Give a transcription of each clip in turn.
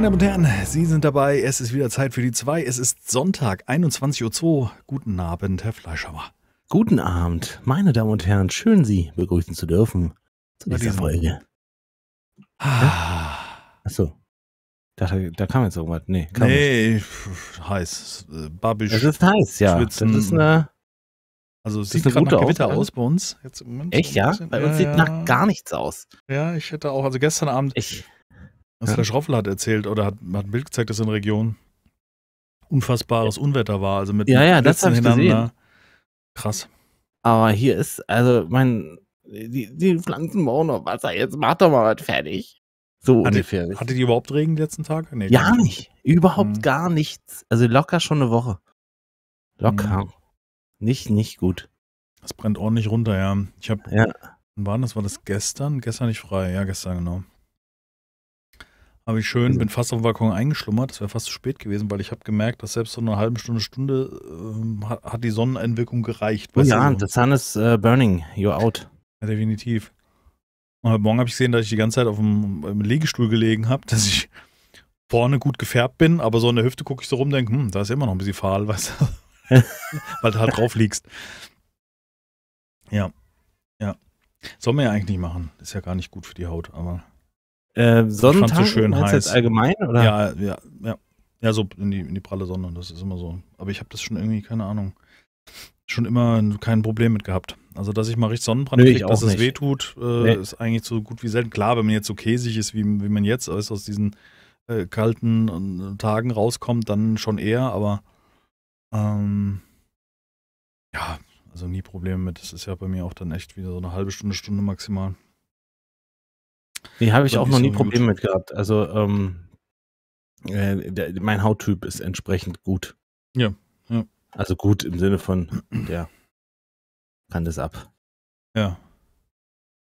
Meine Damen und Herren, Sie sind dabei. Es ist wieder Zeit für die zwei. Es ist Sonntag, 21.02 Uhr. Guten Abend, Herr Fleischhauer. Guten Abend, meine Damen und Herren. Schön, Sie begrüßen zu dürfen zu dieser Folge. Ah. Achso. Da, da kam jetzt irgendwas. Nee, kam nee heiß. Äh, babisch. Es ist heiß, ja. Schwitzen. Das ist eine. Also es sieht gerade nach Gewitter Ausgang. aus bei uns. Jetzt im Echt, ja? Bei uns ja, sieht ja. nach gar nichts aus. Ja, ich hätte auch, also gestern Abend ich. Also ja. Der Schroffler hat erzählt oder hat, hat ein Bild gezeigt, dass in der Region unfassbares Unwetter war. Also mit ja, ja, das habe ich gesehen. Krass. Aber hier ist, also, mein, die, die Pflanzen brauchen noch Wasser, jetzt mach doch mal was fertig. So hatte, ungefähr. Hatte die überhaupt Regen die letzten Tage? Nee, ja, nicht. Überhaupt hm. gar nichts. Also locker schon eine Woche. Locker. Hm. Nicht, nicht gut. Das brennt ordentlich runter, ja. Ich habe. Ja. Wann war das? War das gestern? Gestern nicht frei. Ja, gestern, genau. Habe ich schön, also bin fast auf dem Balkon eingeschlummert. Das wäre fast zu spät gewesen, weil ich habe gemerkt, dass selbst so eine halbe Stunde, Stunde ähm, hat, hat, die Sonneneinwirkung gereicht. Oh ja, the also sun is uh, burning, you're out. Ja, definitiv. Und heute Morgen habe ich gesehen, dass ich die ganze Zeit auf dem Legestuhl gelegen habe, dass ich vorne gut gefärbt bin, aber so an der Hüfte gucke ich so rum, und denke, hm, da ist immer noch ein bisschen fahl, weißt du? weil du halt drauf liegst. Ja. Ja. Soll man ja eigentlich nicht machen. Ist ja gar nicht gut für die Haut, aber. Äh, Sonnentag? So schön heiß. Jetzt allgemein, oder? Ja, ja, ja. Ja, so in die, in die pralle Sonne, das ist immer so. Aber ich habe das schon irgendwie, keine Ahnung, schon immer kein Problem mit gehabt. Also, dass ich mal richtig Sonnenbrand kriege, dass nicht. es wehtut, äh, nee. ist eigentlich so gut wie selten. Klar, wenn man jetzt so käsig ist, wie, wie man jetzt ist, aus diesen äh, kalten äh, Tagen rauskommt, dann schon eher, aber ähm, ja, also nie Probleme mit. Das ist ja bei mir auch dann echt wieder so eine halbe Stunde, Stunde maximal. Nee, habe ich auch noch so nie Probleme mit gehabt. Also ähm, äh, der, mein Hauttyp ist entsprechend gut. Ja, ja. Also gut im Sinne von, der kann das ab. Ja.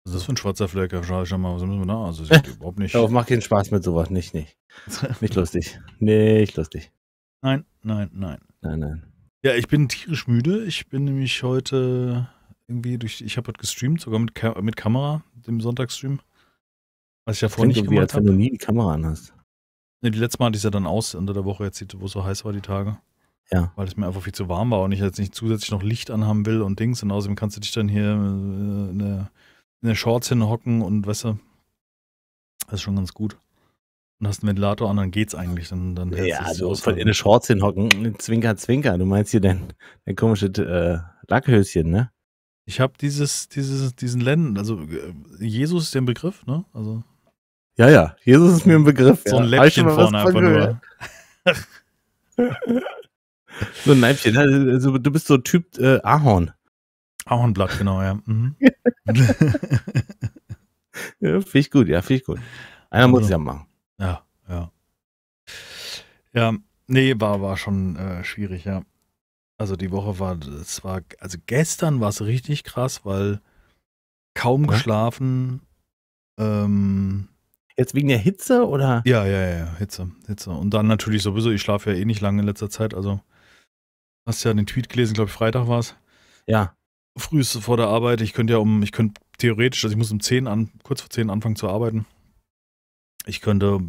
Das ist für ein schwarzer Fleck? Schau ich mal, was müssen wir da? Also ich überhaupt nicht. Darauf macht keinen Spaß mit sowas. Nicht, nicht. Nicht lustig. Nicht lustig. Nein, nein, nein. Nein, nein. Ja, ich bin tierisch müde. Ich bin nämlich heute irgendwie durch. Ich habe heute gestreamt, sogar mit, Ka mit Kamera, dem Sonntagsstream. Was ich ja vorhin nicht gemacht habe. wenn du nie die Kamera an hast. Nee, die letzte Mal hatte ich ja dann aus, unter der Woche, jetzt, wo es so heiß war, die Tage. Ja. Weil es mir einfach viel zu warm war und ich jetzt nicht zusätzlich noch Licht anhaben will und Dings. Und außerdem kannst du dich dann hier äh, in eine, eine Shorts hinhocken und weißt du, das ist schon ganz gut. Und hast einen Ventilator an, dann geht's eigentlich. Dann, dann ja, du musst also von in eine Shorts hinhocken. Zwinker, Zwinker. Du meinst hier dein, dein komisches äh, Lackhöschen, ne? Ich habe dieses, dieses, diesen Lenden, also äh, Jesus ist der Begriff, ne? Also ja, ja, Jesus ist mir ein Begriff. So ein Läppchen ja. vorne einfach nur. so ein Leibchen. Also, also, du bist so Typ äh, Ahorn. Ahornblatt, genau, ja. Mhm. ja finde ich gut, ja, finde ich gut. Einer also, muss es ja machen. Ja, ja. Ja, nee, war, war schon äh, schwierig, ja. Also die Woche war, es war, also gestern war es richtig krass, weil kaum ja? geschlafen, ähm, Jetzt wegen der Hitze oder? Ja, ja, ja, Hitze, Hitze. Und dann natürlich sowieso, ich schlafe ja eh nicht lange in letzter Zeit, also hast ja den Tweet gelesen, glaube ich, Freitag war es. Ja. Frühest vor der Arbeit, ich könnte ja um, ich könnte theoretisch, also ich muss um 10 an, kurz vor 10 anfangen zu arbeiten. Ich könnte,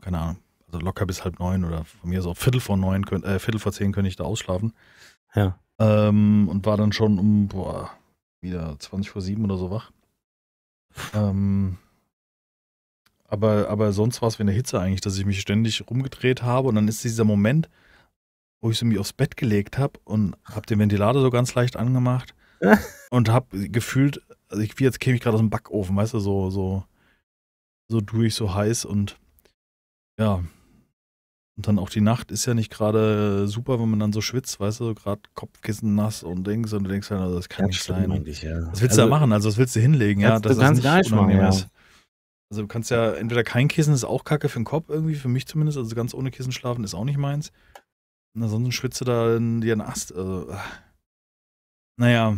keine Ahnung, also locker bis halb neun oder von mir so Viertel vor neun, könnt, äh, Viertel vor zehn könnte ich da ausschlafen. Ja. Ähm, und war dann schon um, boah, wieder 20 vor sieben oder so wach. Ähm, aber, aber sonst war es wie in der Hitze eigentlich, dass ich mich ständig rumgedreht habe und dann ist dieser Moment, wo ich sie mich aufs Bett gelegt habe und habe den Ventilator so ganz leicht angemacht und habe gefühlt, also ich, wie jetzt käme ich gerade aus dem Backofen, weißt du, so, so, so durch, so heiß und ja. Und dann auch die Nacht ist ja nicht gerade super, wenn man dann so schwitzt, weißt du, so gerade Kopfkissen nass und Dings und du denkst dann, halt, also das kann ja, nicht sein. Ja. Was willst also, du da also machen? Also was willst du hinlegen? Ja, das, ist nicht unangenehm machen, ist. Also du kannst ja entweder kein Kissen ist auch kacke für den Kopf irgendwie, für mich zumindest. Also ganz ohne Kissen schlafen ist auch nicht meins. Und ansonsten schwitzt du da dir einen Ast. Also, ah. naja.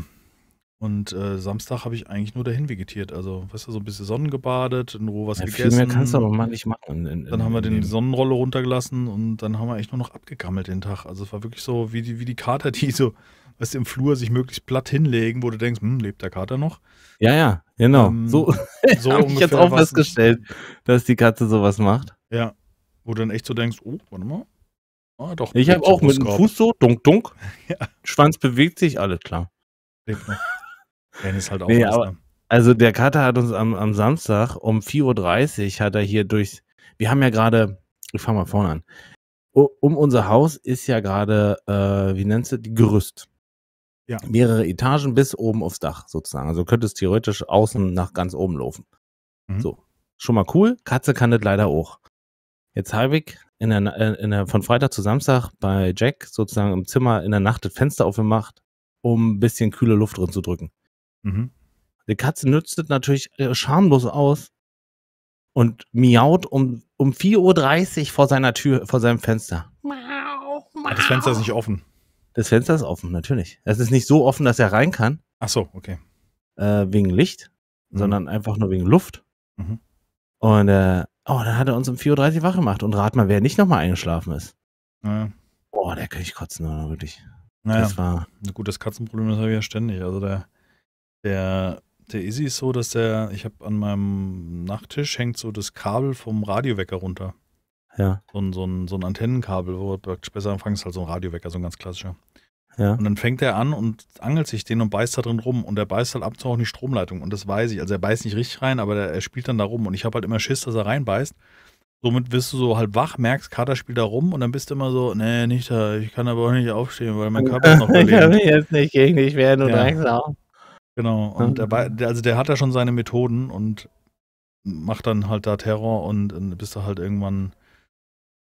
Und äh, Samstag habe ich eigentlich nur dahin vegetiert. Also, weißt du, so ein bisschen sonnengebadet, in Ruhe was ja, gegessen. Viel mehr kannst du aber mal nicht machen. In, in, dann haben wir den Sonnenrolle runtergelassen und dann haben wir eigentlich nur noch abgegammelt den Tag. Also, es war wirklich so wie die, wie die Kater, die so was im Flur sich möglichst platt hinlegen, wo du denkst, hm, lebt der Kater noch? Ja, ja, genau. Ähm, so so habe ich jetzt auch festgestellt, dass die Katze sowas macht. Ja, wo du dann echt so denkst, oh, warte mal. Ah, doch, ich habe auch mit dem Fuß so, dunk, dunk. ja. Schwanz bewegt sich, alles klar. Lebt noch. ist halt auch nee, aber, Also der Kater hat uns am, am Samstag um 4.30 Uhr hat er hier durch. Wir haben ja gerade, ich fange mal vorne an. Um unser Haus ist ja gerade, äh, wie nennst du, die Gerüst ja. mehrere Etagen bis oben aufs Dach sozusagen. Also könnte es theoretisch außen nach ganz oben laufen. Mhm. So, schon mal cool. Katze kann das leider auch. Jetzt habe ich in der, äh, in der, von Freitag zu Samstag bei Jack sozusagen im Zimmer in der Nacht das Fenster aufgemacht, um ein bisschen kühle Luft drin zu drücken. Mhm. Die Katze nützt das natürlich äh, schamlos aus und miaut um, um 4.30 Uhr vor seiner Tür, vor seinem Fenster. Das Fenster ist nicht offen. Das Fenster ist offen, natürlich. Es ist nicht so offen, dass er rein kann. Ach so, okay. Äh, wegen Licht, mhm. sondern einfach nur wegen Luft. Mhm. Und äh, oh, dann hat er uns um 4.30 Uhr wach gemacht. Und rat mal, wer nicht nochmal eingeschlafen ist. Ja. Boah, der kann ich kotzen, oder? wirklich. Naja, das war. Gut, das Katzenproblem das habe ich ja ständig. Also der, der, der Izzy ist so, dass der, ich habe an meinem Nachttisch hängt so das Kabel vom Radiowecker runter. Ja. So ein, so ein, so ein Antennenkabel, wo du besser empfangst, halt so ein Radiowecker, so ein ganz klassischer. Ja. Und dann fängt er an und angelt sich den und beißt da drin rum und er beißt halt ab und zu auch in die Stromleitung und das weiß ich. Also er beißt nicht richtig rein, aber der, er spielt dann da rum und ich habe halt immer Schiss, dass er reinbeißt. Somit wirst du so halt wach, merkst, Kater spielt da rum und dann bist du immer so, nee, nicht da, ich kann aber auch nicht aufstehen, weil mein Körper ist noch Ich kann mich jetzt nicht gegen dich werden genau. und ja. langsam. Genau, und mhm. der, also der hat da schon seine Methoden und macht dann halt da Terror und, und bist du halt irgendwann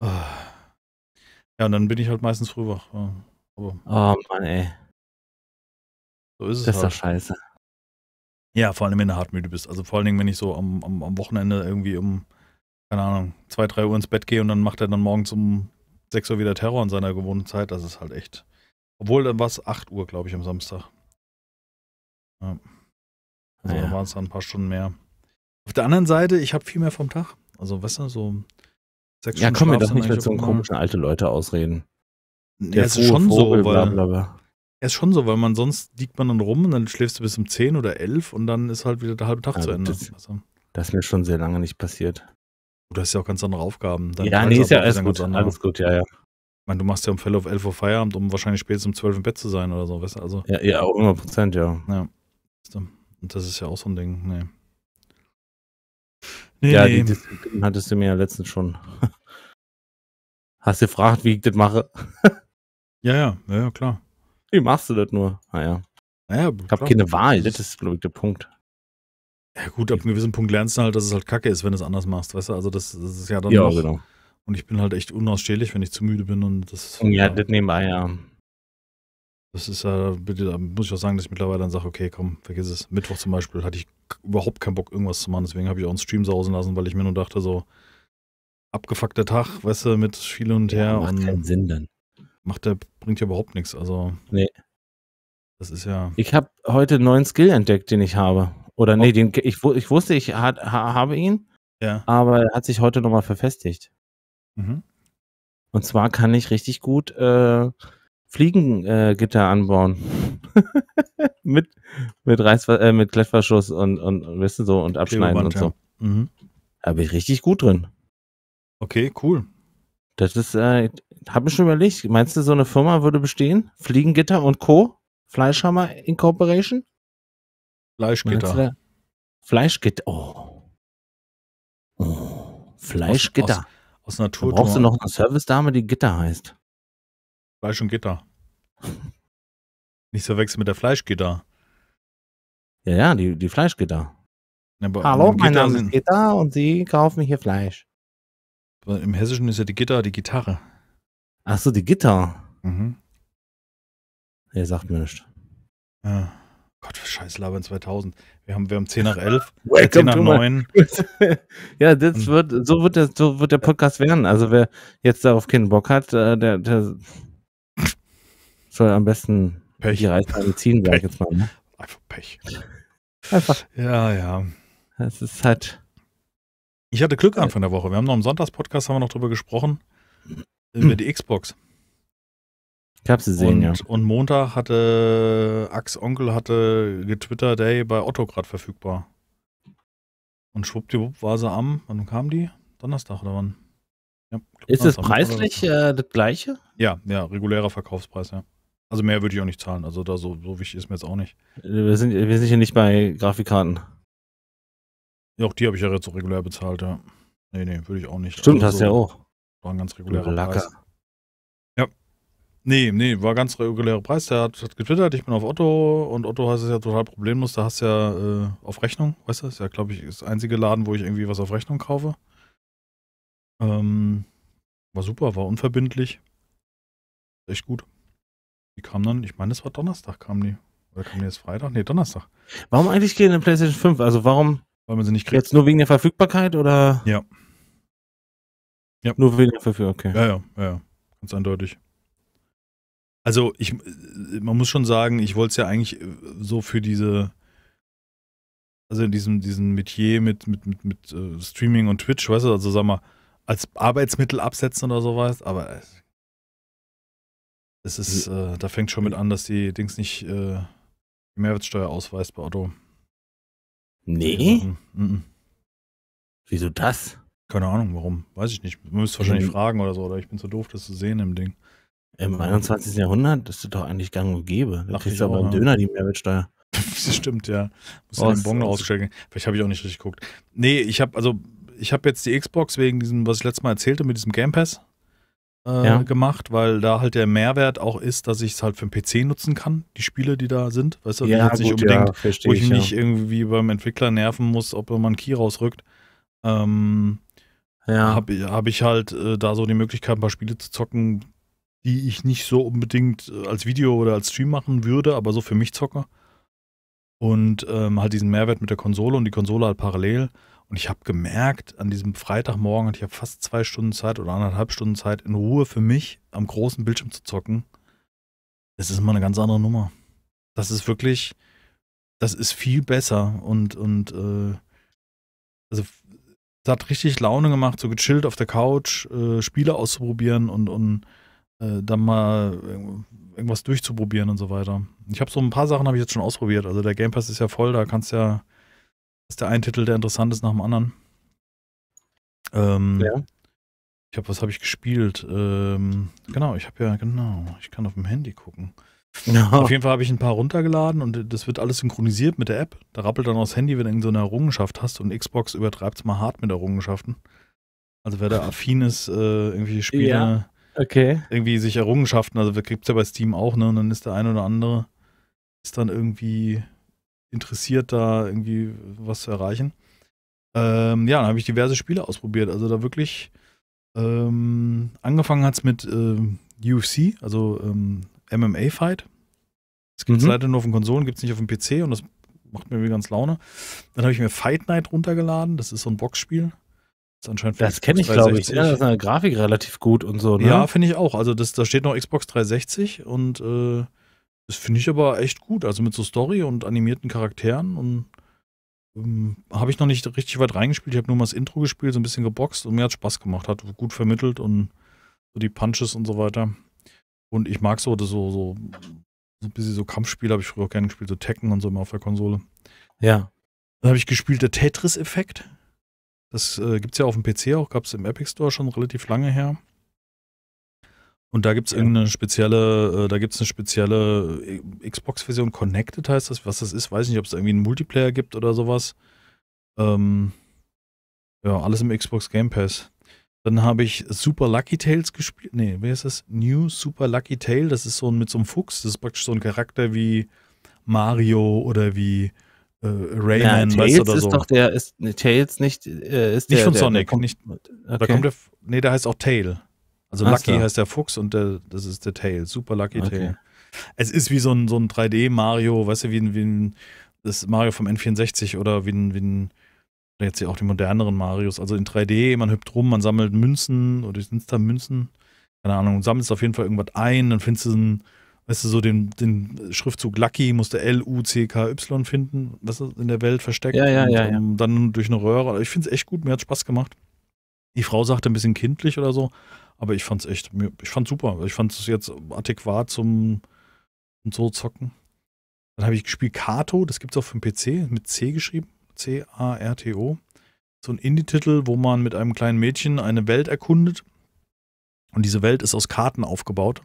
ja, und dann bin ich halt meistens früh wach. Aber oh Mann, ey. So ist es. Das ist halt. doch scheiße. Ja, vor allem, wenn du hartmüde bist. Also vor allen Dingen, wenn ich so am, am, am Wochenende irgendwie um, keine Ahnung, zwei, drei Uhr ins Bett gehe und dann macht er dann morgens um sechs Uhr wieder Terror in seiner gewohnten Zeit. Das ist halt echt. Obwohl, dann war es 8 Uhr, glaube ich, am Samstag. Ja. Also ja. da waren es dann ein paar Stunden mehr. Auf der anderen Seite, ich habe viel mehr vom Tag. Also, weißt du, so Sechs ja, komm mir doch nicht mit so einem komischen alte Leute ausreden. Der ja, ist schon Vogel, so, weil, blablabla. Er ist schon so, weil man sonst liegt man dann rum und dann schläfst du bis um 10 oder 11 und dann ist halt wieder der halbe Tag ja, zu Ende. Das, also. das, ist mir schon sehr lange nicht passiert. Du hast ja auch ganz andere Aufgaben. Deine ja, nee, ist ja alles gut, alles gut, ja, ja. Ich meine, du machst ja um Fälle auf 11 Uhr Feierabend, um wahrscheinlich spätestens um 12 im Bett zu sein oder so, weißt du? Also, ja, ja, auch 100 Prozent, ja. Ja. Und das ist ja auch so ein Ding, nee. Nee, ja, nee. die Disziplin hattest du mir ja letztens schon. Hast du gefragt, wie ich das mache? ja, ja, ja, klar. Wie machst du das nur? Naja. Ah, naja ich habe keine Wahl, das ist, glaube ich, der Punkt. Ja, gut, ab einem gewissen Punkt lernst du halt, dass es halt kacke ist, wenn du es anders machst, weißt du? Also, das, das ist ja dann. Ja, noch, genau. Und ich bin halt echt unausstehlich, wenn ich zu müde bin und das. Ja, ja. das nebenbei, ja. Das ist ja, äh, da muss ich auch sagen, dass ich mittlerweile dann sage, okay, komm, vergiss es. Mittwoch zum Beispiel hatte ich überhaupt keinen Bock, irgendwas zu machen. Deswegen habe ich auch einen Stream sausen lassen, weil ich mir nur dachte, so abgefuckter Tag, weißt du, mit viel und her. Ja, macht und keinen Sinn dann. Macht der, bringt ja überhaupt nichts. Also. Nee. Das ist ja. Ich habe heute einen neuen Skill entdeckt, den ich habe. Oder oh. nee, den, ich, ich wusste, ich hat, ha, habe ihn. Ja. Aber er hat sich heute nochmal verfestigt. Mhm. Und zwar kann ich richtig gut. Äh, Fliegengitter äh, anbauen. mit mit, Reiß, äh, mit Klettverschluss und, und, und weißt du, so und abschneiden und so. Mhm. Da bin ich richtig gut drin. Okay, cool. Das ist, äh, habe ich schon überlegt. Meinst du, so eine Firma würde bestehen? Fliegengitter und Co. Fleischhammer Incorporation? Fleischgitter. Fleischgitter. Oh. oh. Fleischgitter. Aus, aus, aus Natur. brauchst du noch eine Service-Dame, die Gitter heißt. Fleisch und Gitter. Nicht so wechseln mit der Fleischgitter. Ja, ja, die, die Fleischgitter. Aber Hallo, mein Gitter Name ist Gitter und Sie kaufen hier Fleisch. Im Hessischen ist ja die Gitter die Gitarre. Ach so, die Gitter. Mhm. Er sagt mir nichts. Ja. Ah, Gott, scheiß Labern 2000. Wir haben, wir haben 10 nach 11, 10 nach 9. ja, das wird, so wird, der, so wird der Podcast werden. Also wer jetzt darauf keinen Bock hat, äh, der, der schon am besten Pech. die Reißleine ziehen, sag ich jetzt mal. Ne? Einfach Pech. Einfach. Ja, ja. Es ist halt. Ich hatte Glück Anfang der Woche. Wir haben noch im Sonntagspodcast haben wir noch drüber gesprochen äh, hm. über die Xbox. Ich hab sie sehen, und, ja. Und Montag hatte Ax Onkel hatte getwittert, hey, bei Otto gerade verfügbar. Und schwuppdiwupp war sie am, wann kam die? Donnerstag oder wann? Ja, glaub, ist es preislich äh, das gleiche? Ja, ja, regulärer Verkaufspreis, ja. Also mehr würde ich auch nicht zahlen. Also da so, so wichtig ist mir jetzt auch nicht. Wir sind, wir sind hier nicht bei Grafikkarten. Ja, auch die habe ich ja jetzt auch regulär bezahlt, ja. Nee, nee, würde ich auch nicht. Stimmt, also, hast so, ja auch. War ein ganz regulärer Lacker. Preis. Ja. Nee, nee, war ein ganz regulärer Preis. Der hat, hat getwittert, ich bin auf Otto und Otto heißt es ja total problemlos. Da hast du ja äh, auf Rechnung, weißt du, ist ja, glaube ich, das einzige Laden, wo ich irgendwie was auf Rechnung kaufe. Ähm, war super, war unverbindlich. Echt gut. Die kam dann, ich meine, das war Donnerstag, kam die. Oder kam die jetzt Freitag? Nee, Donnerstag. Warum eigentlich gehen in PlayStation 5? Also warum? Weil man sie nicht kriegt. Jetzt nur wegen der Verfügbarkeit oder? Ja. ja. Nur wegen der Verfügbarkeit, okay. ja, ja, ja. Ganz eindeutig. Also ich, man muss schon sagen, ich wollte es ja eigentlich äh, so für diese, also in diesem, diesem Metier mit, mit, mit, mit uh, Streaming und Twitch, weißt du, also sag mal, als Arbeitsmittel absetzen oder sowas, aber es das ist, also, äh, da fängt schon mit an, dass die Dings nicht äh, die Mehrwertsteuer ausweist bei Otto. Nee? Also, mm -mm. Wieso das? Keine Ahnung, warum. Weiß ich nicht. Du müsst wahrscheinlich mhm. fragen oder so, oder ich bin zu doof, das zu sehen im Ding. Im 21. Jahrhundert ist das doch eigentlich gang und gäbe. Da Ach, kriegst du aber im Döner die Mehrwertsteuer. das stimmt, ja. Muss oh, den Bon ausgestellt auschecken. Vielleicht habe ich auch nicht richtig geguckt. Nee, ich habe also ich habe jetzt die Xbox wegen diesem, was ich letztes Mal erzählte, mit diesem Game Pass äh, ja. gemacht, weil da halt der Mehrwert auch ist, dass ich es halt für den PC nutzen kann, die Spiele, die da sind. Weißt du, ja, jetzt nicht unbedingt, wo ich, ich mich ja. irgendwie beim Entwickler nerven muss, ob man einen Key rausrückt. Ähm, ja. habe hab ich halt äh, da so die Möglichkeit, ein paar Spiele zu zocken, die ich nicht so unbedingt äh, als Video oder als Stream machen würde, aber so für mich zocke. Und ähm, halt diesen Mehrwert mit der Konsole und die Konsole halt parallel. Und ich habe gemerkt, an diesem Freitagmorgen hatte ich ja fast zwei Stunden Zeit oder anderthalb Stunden Zeit in Ruhe für mich am großen Bildschirm zu zocken. Das ist immer eine ganz andere Nummer. Das ist wirklich, das ist viel besser und, und äh, also es hat richtig Laune gemacht, so gechillt auf der Couch, äh, Spiele auszuprobieren und, und äh, dann mal irgendwas durchzuprobieren und so weiter. Ich habe so ein paar Sachen habe ich jetzt schon ausprobiert. Also der Game Pass ist ja voll, da kannst du ja ist der ein Titel, der interessant ist nach dem anderen. Ähm, ja. Ich habe, was habe ich gespielt? Ähm, genau, ich habe ja, genau, ich kann auf dem Handy gucken. Ja. Auf jeden Fall habe ich ein paar runtergeladen und das wird alles synchronisiert mit der App. Da rappelt dann auch das Handy, wenn du irgendeine so eine Errungenschaft hast und Xbox übertreibt es mal hart mit Errungenschaften. Also wer da affin ist, äh, irgendwie Spiele, ja. okay. irgendwie sich Errungenschaften, also gibt es ja bei Steam auch, ne? Und dann ist der ein oder andere, ist dann irgendwie interessiert, da irgendwie was zu erreichen. Ähm, ja, dann habe ich diverse Spiele ausprobiert. Also da wirklich ähm, angefangen hat es mit äh, UFC, also ähm, MMA-Fight. Das gibt es mhm. leider nur auf den Konsolen, gibt es nicht auf dem PC und das macht mir ganz Laune. Dann habe ich mir Fight Night runtergeladen, das ist so ein Boxspiel. Das, das kenne ich, glaube ich. Ja, das ist eine Grafik relativ gut und so. Ne? Ja, finde ich auch. Also das, da steht noch Xbox 360 und äh, das finde ich aber echt gut. Also mit so Story und animierten Charakteren und ähm, habe ich noch nicht richtig weit reingespielt. Ich habe nur mal das Intro gespielt, so ein bisschen geboxt und mir hat Spaß gemacht. Hat gut vermittelt und so die Punches und so weiter. Und ich mag so, so, so, so ein bisschen so Kampfspiele habe ich früher auch gerne gespielt, so Tekken und so immer auf der Konsole. Ja. Dann habe ich gespielt der Tetris-Effekt. Das äh, gibt es ja auf dem PC auch, gab es im Epic Store schon relativ lange her. Und da gibt es irgendeine spezielle, äh, da gibt es eine spezielle äh, Xbox-Version Connected heißt das, was das ist, weiß nicht, ob es irgendwie einen Multiplayer gibt oder sowas. Ähm, ja, alles im Xbox Game Pass. Dann habe ich Super Lucky Tales gespielt. Nee, wer ist das? New Super Lucky Tale. Das ist so ein mit so einem Fuchs. Das ist praktisch so ein Charakter wie Mario oder wie äh, Rayman, ja, weißt oder ist so. Doch der, ist, Tails nicht, äh, ist nicht der, von Sonic. Der, nicht, okay. da kommt der, nee, der heißt auch Tail. Also Ach Lucky so. heißt der Fuchs und der, das ist der Tail. Super Lucky okay. Tail. Es ist wie so ein, so ein 3D-Mario, weißt du, wie ein, wie ein das Mario vom N64 oder wie ein, wie ein jetzt ja auch die moderneren Marios. Also in 3D, man hüpft rum, man sammelt Münzen oder sind es da Münzen? Keine Ahnung, sammelst auf jeden Fall irgendwas ein, dann findest du einen, weißt du, so den, den Schriftzug Lucky, musst du L-U-C-K-Y finden, was ist in der Welt versteckt. Ja, ja, und, ja, ja. dann durch eine Röhre. Also ich finde es echt gut, mir hat Spaß gemacht. Die Frau sagte ein bisschen kindlich oder so, aber ich fand's echt, ich fand's super. Ich fand's jetzt adäquat zum, zum so zocken. Dann habe ich gespielt Kato, das gibt's auch für den PC, mit C geschrieben. C-A-R-T-O. So ein Indie-Titel, wo man mit einem kleinen Mädchen eine Welt erkundet. Und diese Welt ist aus Karten aufgebaut.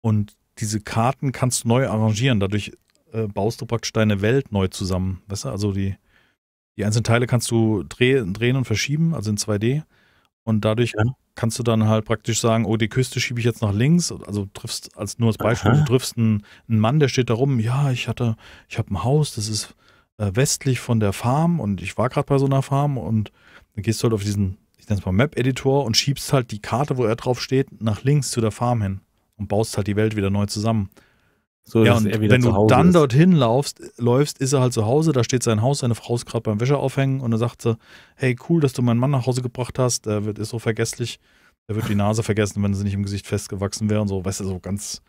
Und diese Karten kannst du neu arrangieren. Dadurch äh, baust du praktisch deine Welt neu zusammen. Weißt du, also die, die einzelnen Teile kannst du dreh, drehen und verschieben, also in 2D. Und dadurch ja. kannst du dann halt praktisch sagen, oh, die Küste schiebe ich jetzt nach links. Also triffst, als nur als Beispiel, Aha. du triffst einen, einen, Mann, der steht da rum, ja, ich hatte, ich habe ein Haus, das ist äh, westlich von der Farm und ich war gerade bei so einer Farm und dann gehst du halt auf diesen, ich nenne es mal Map-Editor und schiebst halt die Karte, wo er drauf steht, nach links zu der Farm hin und baust halt die Welt wieder neu zusammen. So, ja, und wenn du dann ist. dorthin laufst, läufst, ist er halt zu Hause, da steht sein Haus, seine Frau ist gerade beim aufhängen und er sagt sie, hey, cool, dass du meinen Mann nach Hause gebracht hast, der wird, ist so vergesslich, der wird die Nase vergessen, wenn sie nicht im Gesicht festgewachsen wäre und so, weißt du, so ganz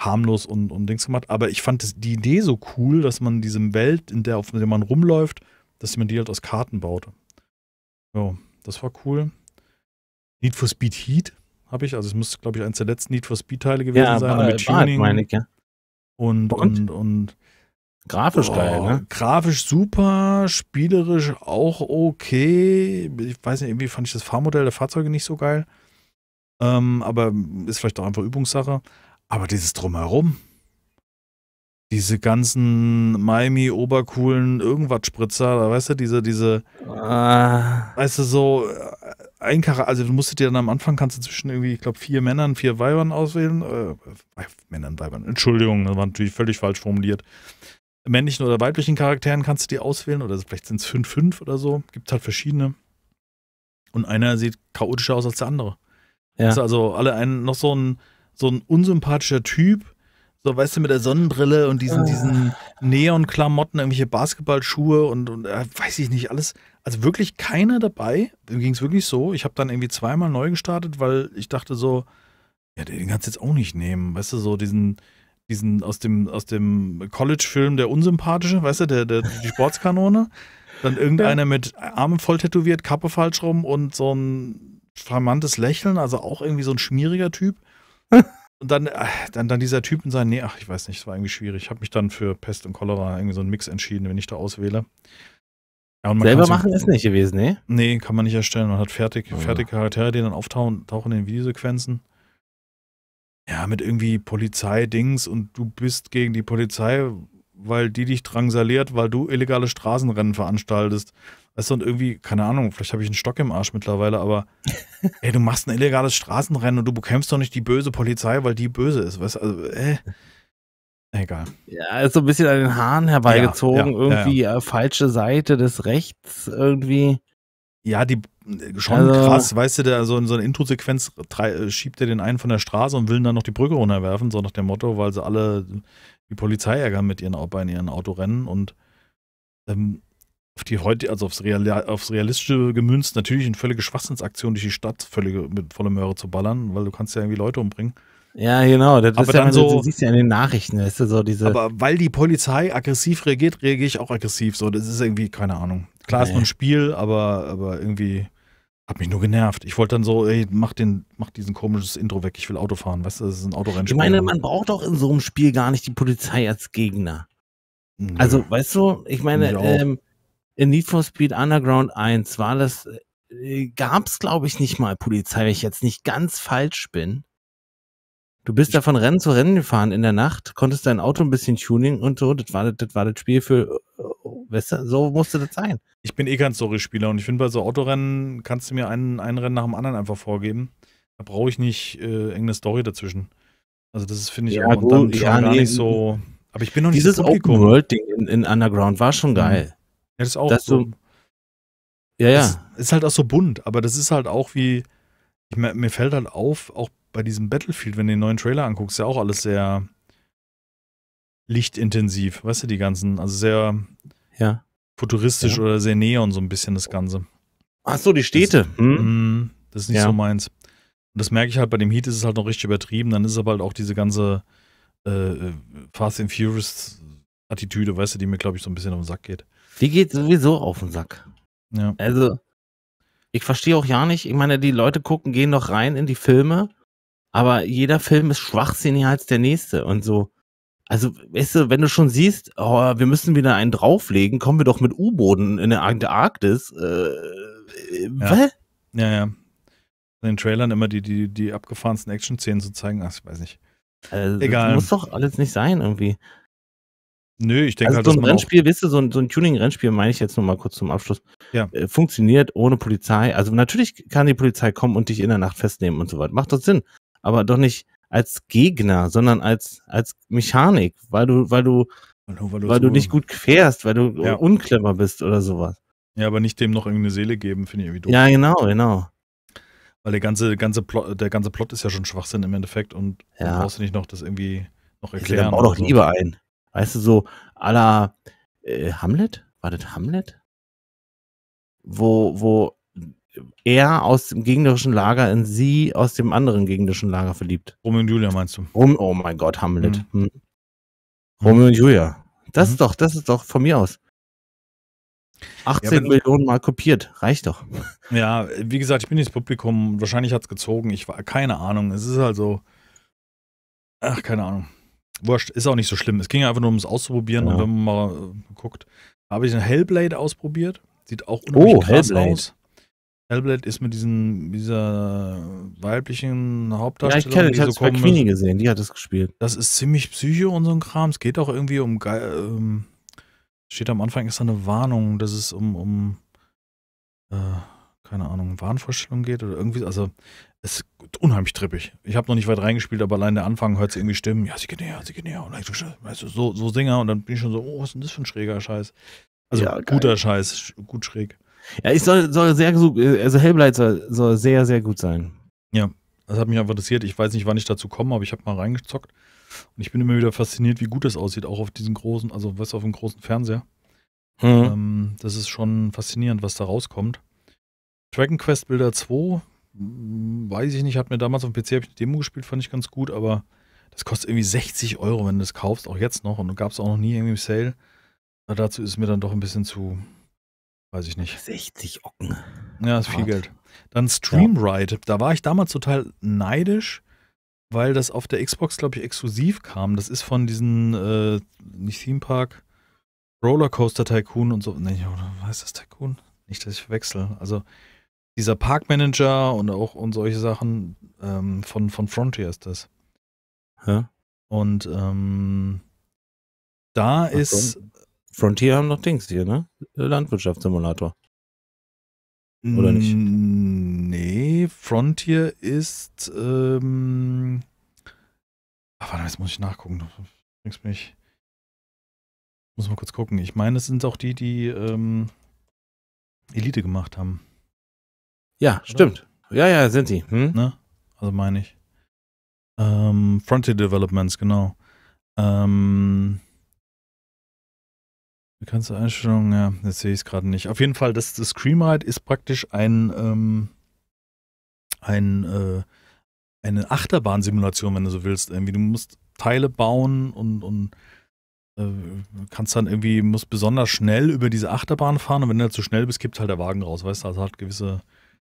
harmlos und, und Dings gemacht. Aber ich fand das, die Idee so cool, dass man diese Welt, in der, auf der man rumläuft, dass man die halt aus Karten baute. Ja, das war cool. Need for Speed Heat habe ich, also es muss, glaube ich, eins der letzten Need for Speed Teile gewesen ja, sein. Mit Tuning. Meine ich, ja und, und, und, und grafisch oh, geil, ne? Grafisch super, spielerisch auch okay. Ich weiß nicht, irgendwie fand ich das Fahrmodell der Fahrzeuge nicht so geil. Ähm, aber ist vielleicht auch einfach Übungssache. Aber dieses Drumherum, diese ganzen Miami obercoolen irgendwas Spritzer, da weißt du, diese diese ah. weißt du so äh, ein Kara also du musstest dir dann am Anfang kannst du zwischen irgendwie ich glaube vier Männern, vier Weibern auswählen, äh, äh, Männern, Weibern. Entschuldigung, das war natürlich völlig falsch formuliert. Männlichen oder weiblichen Charakteren kannst du dir auswählen oder vielleicht sind es fünf, fünf oder so, gibt halt verschiedene. Und einer sieht chaotischer aus als der andere. Ja. Also alle einen noch so ein so ein unsympathischer Typ so, weißt du, mit der Sonnenbrille und diesen, oh. diesen Neon-Klamotten, irgendwelche Basketballschuhe und, und äh, weiß ich nicht, alles. Also wirklich keiner dabei. Mir ging es wirklich so. Ich habe dann irgendwie zweimal neu gestartet, weil ich dachte so, ja, den kannst du jetzt auch nicht nehmen. Weißt du, so diesen, diesen aus dem, aus dem College-Film, der unsympathische, weißt du, der, der, die Sportskanone. Dann irgendeiner mit Armen voll tätowiert, Kappe falsch rum und so ein charmantes Lächeln, also auch irgendwie so ein schmieriger Typ. Und dann, äh, dann, dann dieser Typ und sein, nee, ach, ich weiß nicht, es war irgendwie schwierig. Ich habe mich dann für Pest und Cholera irgendwie so einen Mix entschieden, wenn ich da auswähle. Ja, Selber machen ist nicht gewesen, ne? Nee, kann man nicht erstellen. Man hat fertig, oh. fertige Charaktere, die dann auftauchen tauchen in den Videosequenzen. Ja, mit irgendwie Polizei-Dings und du bist gegen die Polizei, weil die dich drangsaliert, weil du illegale Straßenrennen veranstaltest. Weißt du, und irgendwie, keine Ahnung, vielleicht habe ich einen Stock im Arsch mittlerweile, aber ey, du machst ein illegales Straßenrennen und du bekämpfst doch nicht die böse Polizei, weil die böse ist. Weißt du, also, äh. Egal. Ja, ist so ein bisschen an den Haaren herbeigezogen, ja, ja, irgendwie ja, äh, falsche Seite des Rechts, irgendwie. Ja, die äh, schon also, krass, weißt du, der, so in so einer Intro-Sequenz äh, schiebt er den einen von der Straße und will dann noch die Brücke runterwerfen, so nach dem Motto, weil sie alle die Polizei ärgern mit ihren, bei ihren Autorennen und ähm, auf die heute, also aufs, Real, aufs Realistische gemünzt, natürlich eine völlige Schwachsinnsaktion durch die Stadt völlige, mit voller Möhre zu ballern, weil du kannst ja irgendwie Leute umbringen. Ja, genau. Das aber ist dann ja, so, du siehst ja in den Nachrichten, weißt du, so diese. Aber weil die Polizei aggressiv reagiert, reagiere ich auch aggressiv. So, das ist irgendwie, keine Ahnung. Klar nee. ist nur ein Spiel, aber, aber irgendwie hat mich nur genervt. Ich wollte dann so, ey, mach, den, mach diesen komisches Intro weg, ich will Auto fahren, weißt du, das ist ein Autorennspiel. Ich meine, man braucht doch in so einem Spiel gar nicht die Polizei als Gegner. Nö. Also, weißt du, ich meine, ähm, in Need for Speed Underground 1 war das, äh, gab es glaube ich nicht mal Polizei, wenn ich jetzt nicht ganz falsch bin. Du bist da von Rennen zu Rennen gefahren in der Nacht, konntest dein Auto ein bisschen tuning und so. Das war das, das, war das Spiel für, äh, weißt du, so musste das sein. Ich bin eh kein Story-Spieler und ich finde, bei so Autorennen kannst du mir einen, einen Rennen nach dem anderen einfach vorgeben. Da brauche ich nicht äh, irgendeine Story dazwischen. Also, das finde ich, ja, auch, gut, dann, ja, gar nee, nicht so. Aber ich bin noch nicht Dieses Open-World-Ding in, in Underground war schon mhm. geil. Mhm. Ja, das ist auch das so. Ja, ja. ist halt auch so bunt, aber das ist halt auch wie, ich, mir, fällt halt auf, auch bei diesem Battlefield, wenn du den neuen Trailer anguckst, ist ja auch alles sehr lichtintensiv, weißt du, die ganzen, also sehr ja. futuristisch ja. oder sehr neon so ein bisschen das Ganze. Ach so, die Städte. Das, hm. Mm, das ist nicht ja. so meins. Und das merke ich halt, bei dem Heat ist es halt noch richtig übertrieben, dann ist aber halt auch diese ganze äh, äh Fast and Furious Attitüde, weißt du, die mir, glaube ich, so ein bisschen auf den Sack geht. Die geht sowieso auf den Sack. Ja. Also, ich verstehe auch ja nicht. Ich meine, die Leute gucken, gehen doch rein in die Filme, aber jeder Film ist schwachsinniger als der nächste und so. Also, weißt du, wenn du schon siehst, oh, wir müssen wieder einen drauflegen, kommen wir doch mit U-Booten in der Antarktis. Äh, ja. Was? Ja, ja. In den Trailern immer die, die, die abgefahrensten Action-Szenen zu zeigen, ach, ich weiß nicht. Also, Egal. Das muss doch alles nicht sein, irgendwie. Nö, ich denke also halt, so ein Rennspiel, wisst ihr, so ein, so ein Tuning-Rennspiel, meine ich jetzt nochmal kurz zum Abschluss, ja. äh, funktioniert ohne Polizei. Also natürlich kann die Polizei kommen und dich in der Nacht festnehmen und so weiter. Macht doch Sinn. Aber doch nicht als Gegner, sondern als, als Mechanik, weil du, weil du, weil du, weil du, du nicht gut fährst, weil du ja. unclever bist oder sowas. Ja, aber nicht dem noch irgendeine Seele geben, finde ich irgendwie doof. Ja, genau, genau. Weil der ganze, ganze Plot, der ganze Plot ist ja schon Schwachsinn im Endeffekt und ja. brauchst du nicht noch das irgendwie noch erklären. Also, dann bau doch lieber so. ein. Weißt du, so aller äh, Hamlet? War das Hamlet? Wo, wo er aus dem gegnerischen Lager in sie aus dem anderen gegnerischen Lager verliebt. Romeo und Julia meinst du? Rom oh mein Gott, Hamlet. Mhm. Hm. Romeo und mhm. Julia. Das mhm. ist doch, das ist doch von mir aus. 18 ja, Millionen Mal kopiert, reicht doch. Ja, wie gesagt, ich bin nicht das Publikum, wahrscheinlich hat es gezogen, ich war keine Ahnung. Es ist also, ach, keine Ahnung. Wurscht, ist auch nicht so schlimm. Es ging einfach nur ums Auszuprobieren ja. und wenn man mal äh, guckt. Habe ich einen Hellblade ausprobiert. Sieht auch oh, unheimlich oh, krass Hellblade. aus. Hellblade ist mit diesen, dieser weiblichen Hauptdarstellerin. Ja, ich kenne, ich habe so bei Queenie gesehen, die hat das gespielt. Das ist ziemlich Psycho und so ein Kram. Es geht auch irgendwie um, ähm, steht am Anfang, ist da eine Warnung, dass es um, um äh, keine Ahnung, Warenvorstellung geht oder irgendwie. Also es ist unheimlich trippig. Ich habe noch nicht weit reingespielt, aber allein der Anfang hört sie irgendwie Stimmen. Ja, sie geht näher, sie geht näher. Und weißt du, so, so Sänger. Und dann bin ich schon so, oh, was ist denn das für ein schräger Scheiß? Also ja, guter Scheiß, gut schräg. Ja, ich soll, soll sehr, also Hellblade soll, soll sehr, sehr gut sein. Ja, das hat mich einfach interessiert. Ich weiß nicht, wann ich dazu komme, aber ich habe mal reingezockt. Und ich bin immer wieder fasziniert, wie gut das aussieht, auch auf diesen großen, also weißt du, auf dem großen Fernseher. Mhm. Ähm, das ist schon faszinierend, was da rauskommt. Dragon Quest Builder 2, hm, weiß ich nicht, hat mir damals auf dem PC, ich eine Demo gespielt, fand ich ganz gut, aber das kostet irgendwie 60 Euro, wenn du das kaufst, auch jetzt noch. Und gab es auch noch nie irgendwie im Sale. Aber dazu ist es mir dann doch ein bisschen zu, weiß ich nicht. 60 Ocken. Ja, ist Hart. viel Geld. Dann Streamride. Ja. Da war ich damals total neidisch, weil das auf der Xbox, glaube ich, exklusiv kam. Das ist von diesen, äh, nicht Theme Park, Rollercoaster Tycoon und so. Nee, oder heißt das Tycoon? Nicht, dass ich verwechsel. Also dieser Parkmanager und auch und solche Sachen ähm, von, von Frontier ist das. Hä? Und ähm, da Ach, ist. Frontier haben noch Dings hier, ne? Landwirtschaftssimulator. Oder nicht? Nee, Frontier ist. Ähm, Ach, warte, jetzt muss ich nachgucken. Du bringst mich. Muss mal kurz gucken. Ich meine, es sind auch die, die ähm, Elite gemacht haben. Ja, Oder? stimmt. Ja, ja, sind sie. Hm? Ne? Also meine ich. Ähm, Frontier Developments, genau. Ähm, Bekannte Einstellungen, ja, jetzt sehe ich es gerade nicht. Auf jeden Fall, das, das Screamride ist praktisch ein, ähm, ein, äh, eine Achterbahnsimulation, wenn du so willst. Irgendwie, du musst Teile bauen und, und äh, kannst dann irgendwie, musst besonders schnell über diese Achterbahn fahren und wenn du zu halt schnell bist, kippt halt der Wagen raus, weißt du? Also hat gewisse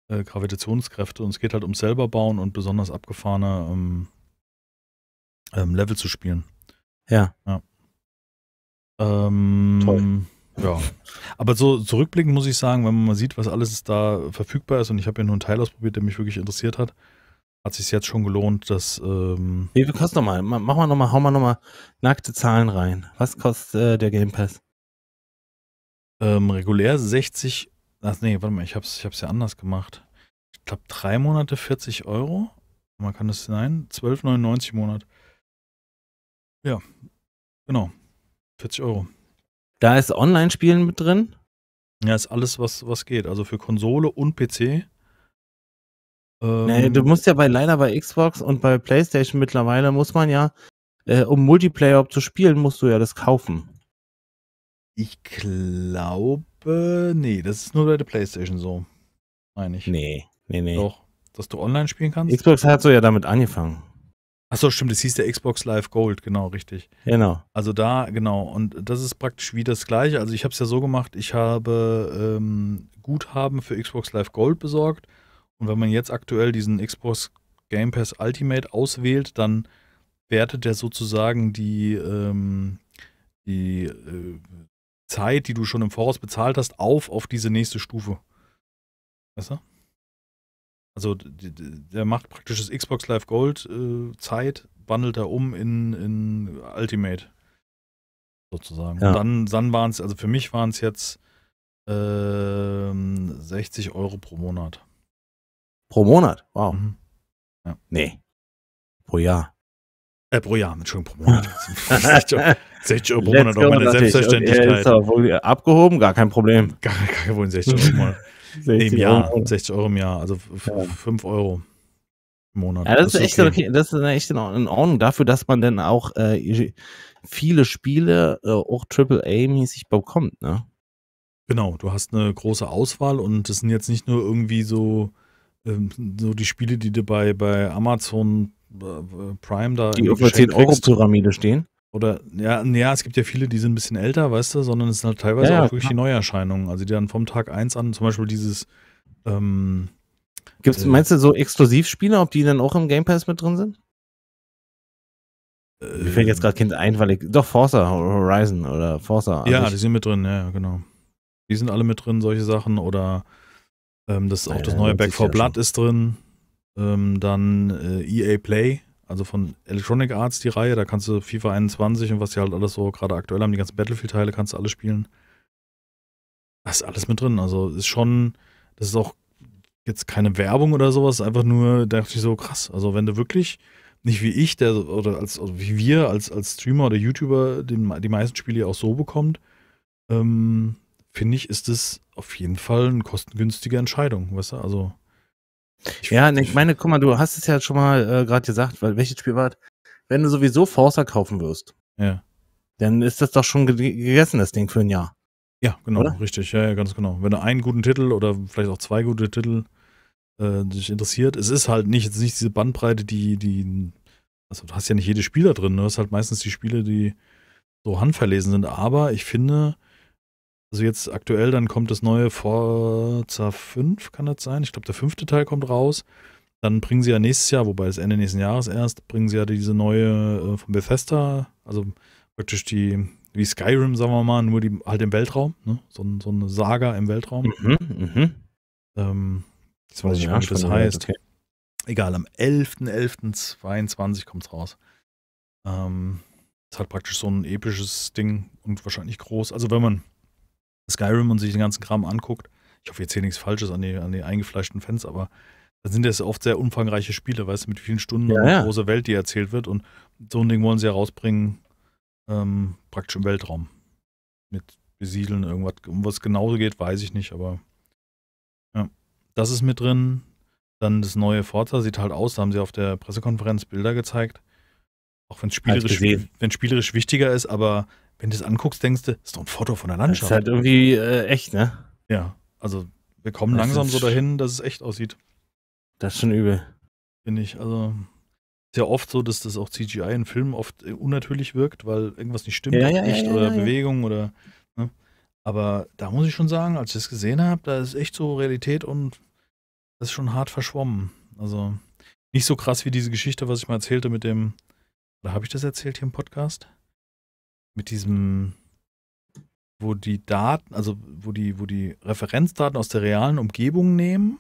äh, Gravitationskräfte und es geht halt um selber bauen und besonders abgefahrene ähm, ähm, Level zu spielen. Ja. ja. Ähm, Toll. Ja. Aber so zurückblickend muss ich sagen, wenn man mal sieht, was alles da verfügbar ist und ich habe ja nur einen Teil ausprobiert, der mich wirklich interessiert hat, hat sich jetzt schon gelohnt, dass. Ähm Wie viel kostet nochmal? Mach mal nochmal, hau mal nochmal nackte Zahlen rein. Was kostet äh, der Game Pass? Ähm, regulär 60 Ach nee, warte mal, ich hab's, ich ja anders gemacht. Ich glaube, drei Monate 40 Euro. Man kann das sein. 12,99 im Monat. Ja, genau. 40 Euro. Da ist Online-Spielen mit drin? Ja, ist alles, was, was geht. Also für Konsole und PC. Ähm, nee, du ähm, musst ja bei leider bei Xbox und bei PlayStation mittlerweile muss man ja, äh, um Multiplayer zu spielen, musst du ja das kaufen. Ich glaube, äh, nee, das ist nur bei der Playstation so. Meine ich. Nee, nee, nee. Doch, dass du online spielen kannst? Xbox hat so ja damit angefangen. Achso, stimmt, das hieß der Xbox Live Gold, genau, richtig. Genau. Also da, genau, und das ist praktisch wie das gleiche. Also ich habe es ja so gemacht, ich habe ähm, Guthaben für Xbox Live Gold besorgt. Und wenn man jetzt aktuell diesen Xbox Game Pass Ultimate auswählt, dann wertet der sozusagen die, ähm, die äh, Zeit, die du schon im Voraus bezahlt hast, auf auf diese nächste Stufe. Weißt du? Also der macht praktisch das Xbox Live Gold äh, Zeit, wandelt er um in, in Ultimate. Sozusagen. Ja. Und dann, dann waren es, also für mich waren es jetzt äh, 60 Euro pro Monat. Pro Monat? Wow. Mhm. Ja. Nee. Pro Jahr. Äh, pro Jahr, Entschuldigung, pro Monat. 60 Euro pro Monat, auch meine Selbstverständlichkeit. Er ist auch wohl abgehoben, gar kein Problem. Gar, gar kein Problem, 60 Euro im Monat. 60 Im Jahr, Euro. 60 Euro im Jahr, also ja. 5 Euro. im Monat. Ja, das, das, ist echt okay. okay. Das ist echt in Ordnung dafür, dass man dann auch äh, viele Spiele äh, auch AAA-mäßig bekommt, ne? Genau, du hast eine große Auswahl und es sind jetzt nicht nur irgendwie so, ähm, so die Spiele, die du bei, bei Amazon äh, Prime da. Die über 10-Euro-Pyramide stehen. Oder, ja, ja, es gibt ja viele, die sind ein bisschen älter, weißt du, sondern es sind halt teilweise ja, auch wirklich klar. die Neuerscheinungen. Also die dann vom Tag 1 an, zum Beispiel dieses. Ähm, Gibt's, äh, meinst du so Exklusivspiele, ob die dann auch im Game Pass mit drin sind? Äh, Mir fällt jetzt gerade Kind ein, weil ich. Doch, Forza Horizon oder Forza. Ja, die sind mit drin, ja, genau. Die sind alle mit drin, solche Sachen. Oder ähm, das auch ja, das neue Back 4 Blood schon. ist drin ähm, dann äh, EA Play, also von Electronic Arts die Reihe, da kannst du FIFA 21 und was die halt alles so gerade aktuell haben, die ganzen Battlefield-Teile kannst du alle spielen. Das ist alles mit drin. Also ist schon, das ist auch jetzt keine Werbung oder sowas, einfach nur, dachte ich so, krass. Also wenn du wirklich nicht wie ich, der oder als oder also wie wir als, als Streamer oder YouTuber den, die meisten Spiele ja auch so bekommt, ähm, finde ich, ist das auf jeden Fall eine kostengünstige Entscheidung, weißt du? Also ich ja, ne, ich meine, guck mal, du hast es ja schon mal äh, gerade gesagt, weil welches Spiel war das? Wenn du sowieso Forza kaufen wirst, ja. dann ist das doch schon gegessen, das Ding für ein Jahr. Ja, genau, oder? richtig, ja, ja, ganz genau. Wenn du einen guten Titel oder vielleicht auch zwei gute Titel äh, dich interessiert, es ist halt nicht, es ist nicht diese Bandbreite, die, die, also du hast ja nicht jedes Spiel da drin, ne? du hast halt meistens die Spiele, die so handverlesen sind, aber ich finde, also jetzt aktuell, dann kommt das neue Forza 5, kann das sein? Ich glaube, der fünfte Teil kommt raus. Dann bringen sie ja nächstes Jahr, wobei es Ende nächsten Jahres erst, bringen sie ja diese neue äh, von Bethesda, also praktisch die, wie Skyrim, sagen wir mal, nur die halt im Weltraum, ne? so, so eine Saga im Weltraum. Mhm, mhm. Ähm, jetzt weiß ich nicht, wie das heißt. Okay. Egal, am 11.11.22 kommt es raus. Ähm, ist halt praktisch so ein episches Ding und wahrscheinlich groß. Also wenn man Skyrim und sich den ganzen Kram anguckt, ich hoffe, jetzt hier nichts Falsches an die, an die eingefleischten Fans, aber dann sind das oft sehr umfangreiche Spiele, weißt du, mit vielen Stunden ja, und ja. großer Welt, die erzählt wird. Und so ein Ding wollen sie ja rausbringen, ähm, praktisch im Weltraum. Mit Besiedeln, irgendwas. Um was genauso geht, weiß ich nicht, aber ja. Das ist mit drin. Dann das neue Forza sieht halt aus, da haben sie auf der Pressekonferenz Bilder gezeigt. Auch wenn es spielerisch, spielerisch wichtiger ist, aber wenn du es anguckst, denkst du, das ist doch ein Foto von der Landschaft. Das ist halt irgendwie äh, echt, ne? Ja, also wir kommen das langsam so dahin, dass es echt aussieht. Das ist schon übel. Finde ich, also sehr oft so, dass das auch CGI in Filmen oft äh, unnatürlich wirkt, weil irgendwas nicht stimmt, ja, halt ja, nicht, ja, oder Bewegung oder. Ne? Aber da muss ich schon sagen, als ich das gesehen habe, da ist echt so Realität und das ist schon hart verschwommen. Also nicht so krass wie diese Geschichte, was ich mal erzählte mit dem. Oder habe ich das erzählt hier im Podcast? mit diesem, wo die Daten, also wo die, wo die Referenzdaten aus der realen Umgebung nehmen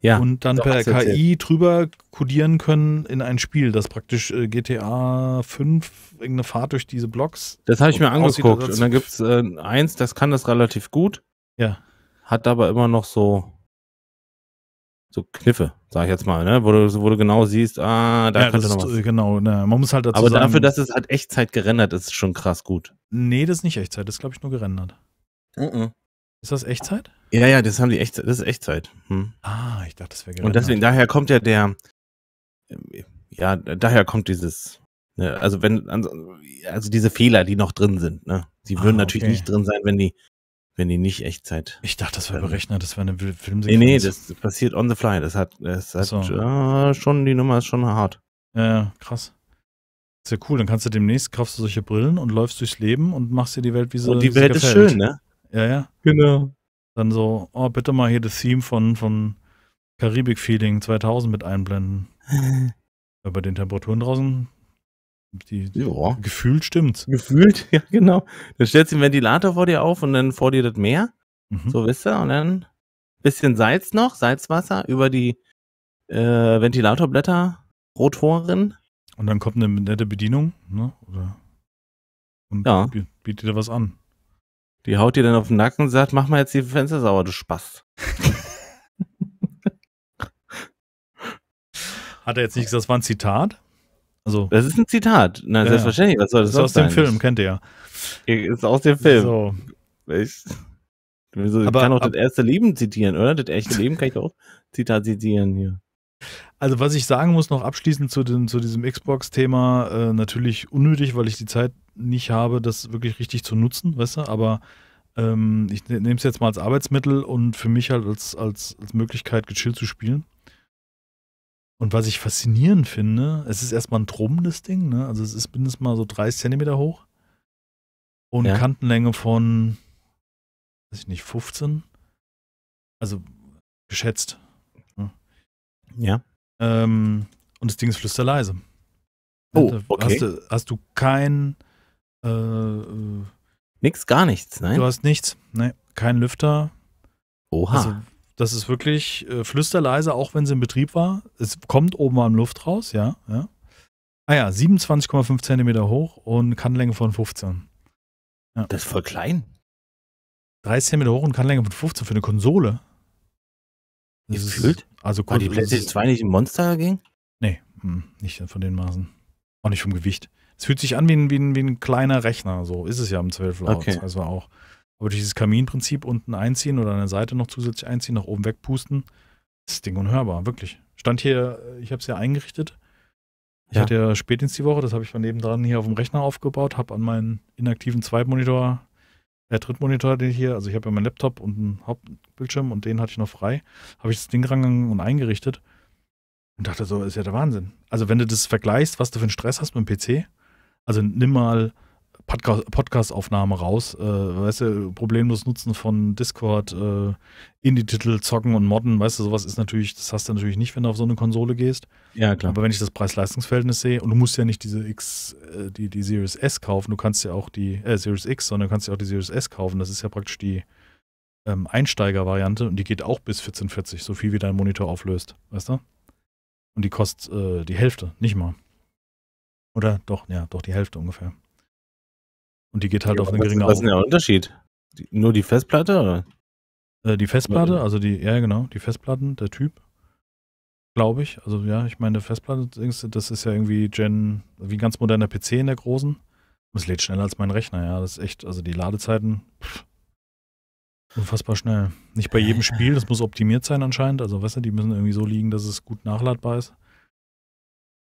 ja, und dann per KI drüber kodieren können in ein Spiel, das praktisch äh, GTA 5 irgendeine Fahrt durch diese Blocks. Das habe ich mir angeguckt. Und dann gibt es äh, eins, das kann das relativ gut. Ja. Hat aber immer noch so so Kniffe, sag ich jetzt mal, ne? wo, du, wo du genau siehst, ah, da ja, könnte noch was. Ist, genau, ne, man muss halt dazu Aber sagen, dafür, dass es halt Echtzeit gerendert ist, ist schon krass gut. Nee, das ist nicht Echtzeit, das ist glaube ich nur gerendert. Mm -mm. Ist das Echtzeit? Ja, ja, das haben die Echtzeit, das ist Echtzeit. Hm. Ah, ich dachte, das wäre gerendert. Und deswegen, daher kommt ja der, ja, daher kommt dieses, ne, also wenn, also, also diese Fehler, die noch drin sind, ne? Die ah, würden ah, okay. natürlich nicht drin sein, wenn die wenn die nicht Echtzeit. Ich dachte, das war berechnet, das war eine Filmsequenz. Nee, nee, das passiert on the fly. Das hat, das hat so. äh, schon, die Nummer ist schon hart. Ja, krass. Sehr ja cool. Dann kannst du demnächst kaufst du solche Brillen und läufst durchs Leben und machst dir die Welt wie so. Und die Welt gefällt. ist schön, ne? Ja, ja. Genau. Dann so, oh, bitte mal hier das Theme von, von Karibik Feeling 2000 mit einblenden. Bei den Temperaturen draußen die, ja. Gefühlt stimmt's. Gefühlt, ja, genau. Dann stellst du den Ventilator vor dir auf und dann vor dir das Meer. Mhm. So, wisst ihr? Und dann bisschen Salz noch, Salzwasser über die äh, Ventilatorblätter, Rotoren. Und dann kommt eine nette Bedienung, ne? Oder und ja. bietet dir was an. Die haut dir dann auf den Nacken und sagt, mach mal jetzt die Fenster sauer, du Spaß. Hat er jetzt nicht gesagt, das war ein Zitat? Also, das ist ein Zitat. Na, ja, selbstverständlich. Was soll das, ist aus sein? dem Film, kennt ihr ja. Ist aus dem Film. So. Ich, ich aber, kann auch ab, das erste Leben zitieren, oder? Das echte Leben kann ich auch Zitat zitieren hier. Also, was ich sagen muss, noch abschließend zu, den, zu diesem Xbox-Thema, äh, natürlich unnötig, weil ich die Zeit nicht habe, das wirklich richtig zu nutzen, weißt du, aber ähm, ich ne, nehme es jetzt mal als Arbeitsmittel und für mich halt als, als, als Möglichkeit, gechillt zu spielen. Und was ich faszinierend finde, es ist erstmal ein trummendes Ding, ne? Also es ist mindestens mal so 30 Zentimeter hoch und ja. Kantenlänge von, weiß ich nicht, 15. Also geschätzt. Ne? Ja. Ähm, und das Ding ist flüsterleise. Oh, okay. Hast du, hast du kein äh, äh, Nix, gar nichts, nein. Du hast nichts, ne? Kein Lüfter. Oha. Also, das ist wirklich äh, flüsterleise, auch wenn sie im Betrieb war. Es kommt oben am Luft raus, ja. ja. Ah ja, 27,5 cm hoch und Kannlänge von 15. Ja. Das ist voll klein. 30 Zentimeter hoch und Kannlänge von 15 für eine Konsole. Das Gefühlt? Ist, also cool. War die PlayStation 2 nicht im Monster dagegen? Nee, hm, nicht von den Maßen. Auch nicht vom Gewicht. Es fühlt sich an wie ein, wie ein, wie ein kleiner Rechner, so ist es ja am 12 Laut. Okay. Also auch. Aber durch dieses Kaminprinzip unten einziehen oder an der Seite noch zusätzlich einziehen, nach oben wegpusten, ist das Ding unhörbar, wirklich. Stand hier, ich habe es ja eingerichtet. Ich ja. hatte ja spätestens die Woche, das habe ich von nebendran hier auf dem Rechner aufgebaut, habe an meinen inaktiven Zweitmonitor, äh, Drittmonitor, den hier, also ich habe ja meinen Laptop und einen Hauptbildschirm und den hatte ich noch frei, habe ich das Ding rangegangen und eingerichtet und dachte so, ist ja der Wahnsinn. Also wenn du das vergleichst, was du für einen Stress hast mit dem PC, also nimm mal Podcast-Aufnahme raus. Äh, weißt du, problemlos Nutzen von Discord, äh, Indie-Titel zocken und modden, weißt du, sowas ist natürlich, das hast du natürlich nicht, wenn du auf so eine Konsole gehst. Ja, klar. Aber wenn ich das Preis-Leistungs-Verhältnis sehe, und du musst ja nicht diese X, äh, die, die Series S kaufen, du kannst ja auch die, äh, Series X, sondern du kannst ja auch die Series S kaufen. Das ist ja praktisch die ähm, Einsteiger-Variante und die geht auch bis 1440, so viel wie dein Monitor auflöst, weißt du? Und die kostet äh, die Hälfte, nicht mal. Oder doch, ja, doch die Hälfte ungefähr. Und die geht halt ja, auf eine geringe Was ist denn der Unterschied? Die, nur die Festplatte? Oder? Äh, die Festplatte, also die, ja genau, die Festplatten, der Typ. Glaube ich. Also ja, ich meine, Festplatte, das ist ja irgendwie Gen, wie ein ganz moderner PC in der großen. Das lädt schneller als mein Rechner, ja. Das ist echt, also die Ladezeiten, pff, unfassbar schnell. Nicht bei jedem Spiel, das muss optimiert sein anscheinend. Also weißt du, die müssen irgendwie so liegen, dass es gut nachladbar ist.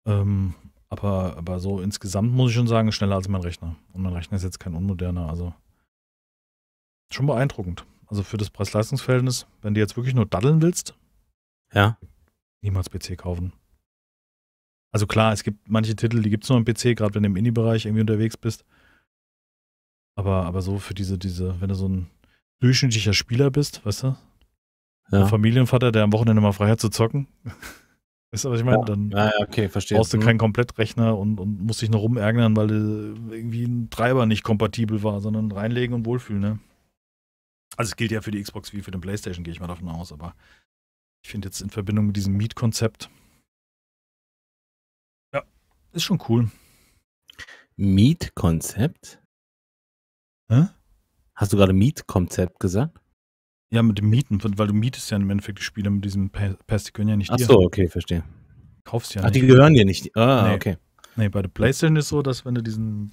Ähm, aber, aber so insgesamt muss ich schon sagen, schneller als mein Rechner. Und mein Rechner ist jetzt kein unmoderner, also schon beeindruckend. Also für das Preis-Leistungs-Verhältnis, wenn du jetzt wirklich nur daddeln willst, ja. niemals PC kaufen. Also klar, es gibt manche Titel, die gibt es nur am PC, gerade wenn du im Indie-Bereich irgendwie unterwegs bist. Aber, aber so für diese, diese, wenn du so ein durchschnittlicher Spieler bist, weißt du? Ja. Ein Familienvater, der am Wochenende mal frei hat zu zocken. Weißt du, was ich meine? Dann ja, okay, verstehe. brauchst du mhm. keinen Komplettrechner und, und musst dich noch rumärgern, weil irgendwie ein Treiber nicht kompatibel war, sondern reinlegen und wohlfühlen, ne? Also es gilt ja für die Xbox wie für den Playstation, gehe ich mal davon aus, aber ich finde jetzt in Verbindung mit diesem Miet-Konzept Ja, ist schon cool. Miet-Konzept? Hä? Hast du gerade Miet-Konzept gesagt? Ja, mit dem Mieten, weil du mietest ja im Endeffekt die Spiele mit diesem Pass, die gehören ja nicht Ach dir. Ach so, okay, verstehe. Kaufst ja Ach, nicht. Ach, die gehören dir nicht. Ah, nee. okay. Nee, bei der Playstation ist so, dass wenn du diesen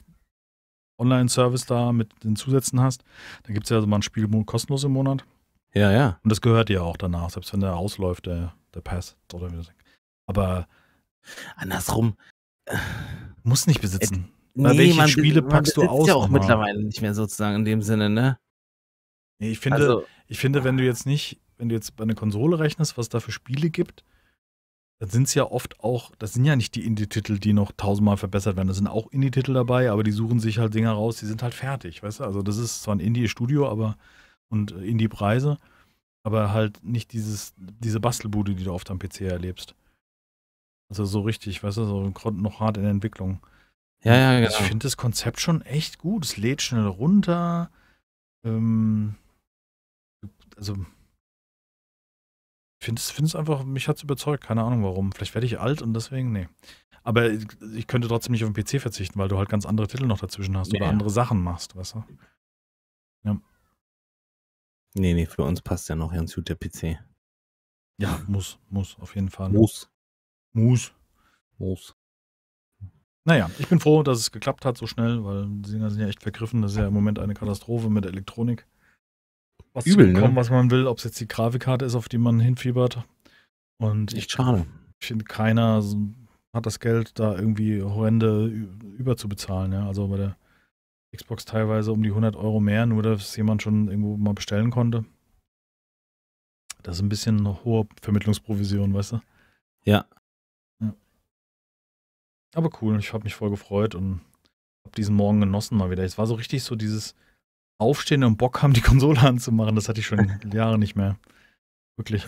Online-Service da mit den Zusätzen hast, dann gibt es ja also mal ein Spiel kostenlos im Monat. Ja, ja. Und das gehört dir auch danach, selbst wenn der ausläuft, der, der Pass. Oder wie Aber andersrum. Muss nicht besitzen. Äh, nee, welche man, Spiele packst du aus? Das ist ja auch nochmal? mittlerweile nicht mehr sozusagen in dem Sinne, ne? Nee, ich finde, also, ich finde, wenn du jetzt nicht, wenn du jetzt bei einer Konsole rechnest, was es da für Spiele gibt, dann sind es ja oft auch, das sind ja nicht die Indie-Titel, die noch tausendmal verbessert werden. Da sind auch Indie-Titel dabei, aber die suchen sich halt Dinger raus, die sind halt fertig, weißt du? Also das ist zwar ein Indie-Studio, aber und äh, Indie-Preise, aber halt nicht dieses, diese Bastelbude, die du oft am PC erlebst. Also so richtig, weißt du, so noch hart in der Entwicklung. Ja, ja, genau. Ich finde das Konzept schon echt gut. Es lädt schnell runter. Ähm, also ich finde es einfach, mich hat es überzeugt, keine Ahnung warum. Vielleicht werde ich alt und deswegen, nee. Aber ich könnte trotzdem nicht auf den PC verzichten, weil du halt ganz andere Titel noch dazwischen hast ja. oder andere Sachen machst, weißt du? Ja. Nee, nee, für uns passt ja noch ganz gut der PC. Ja, muss, muss, auf jeden Fall. Muss. Muss. Muss. Naja, ich bin froh, dass es geklappt hat so schnell, weil die Dinger sind ja echt vergriffen. Das ist ja im Moment eine Katastrophe mit der Elektronik was Übel, bekommen, ne? was man will, ob es jetzt die Grafikkarte ist, auf die man hinfiebert. Und Echt schade. Ich finde, keiner hat das Geld, da irgendwie horrende überzubezahlen. Ja? Also bei der Xbox teilweise um die 100 Euro mehr, nur dass jemand schon irgendwo mal bestellen konnte. Das ist ein bisschen eine hohe Vermittlungsprovision, weißt du? Ja. ja. Aber cool, ich habe mich voll gefreut und habe diesen Morgen genossen mal wieder. Es war so richtig so dieses, aufstehen und Bock haben, die Konsole anzumachen. Das hatte ich schon Jahre nicht mehr. Wirklich.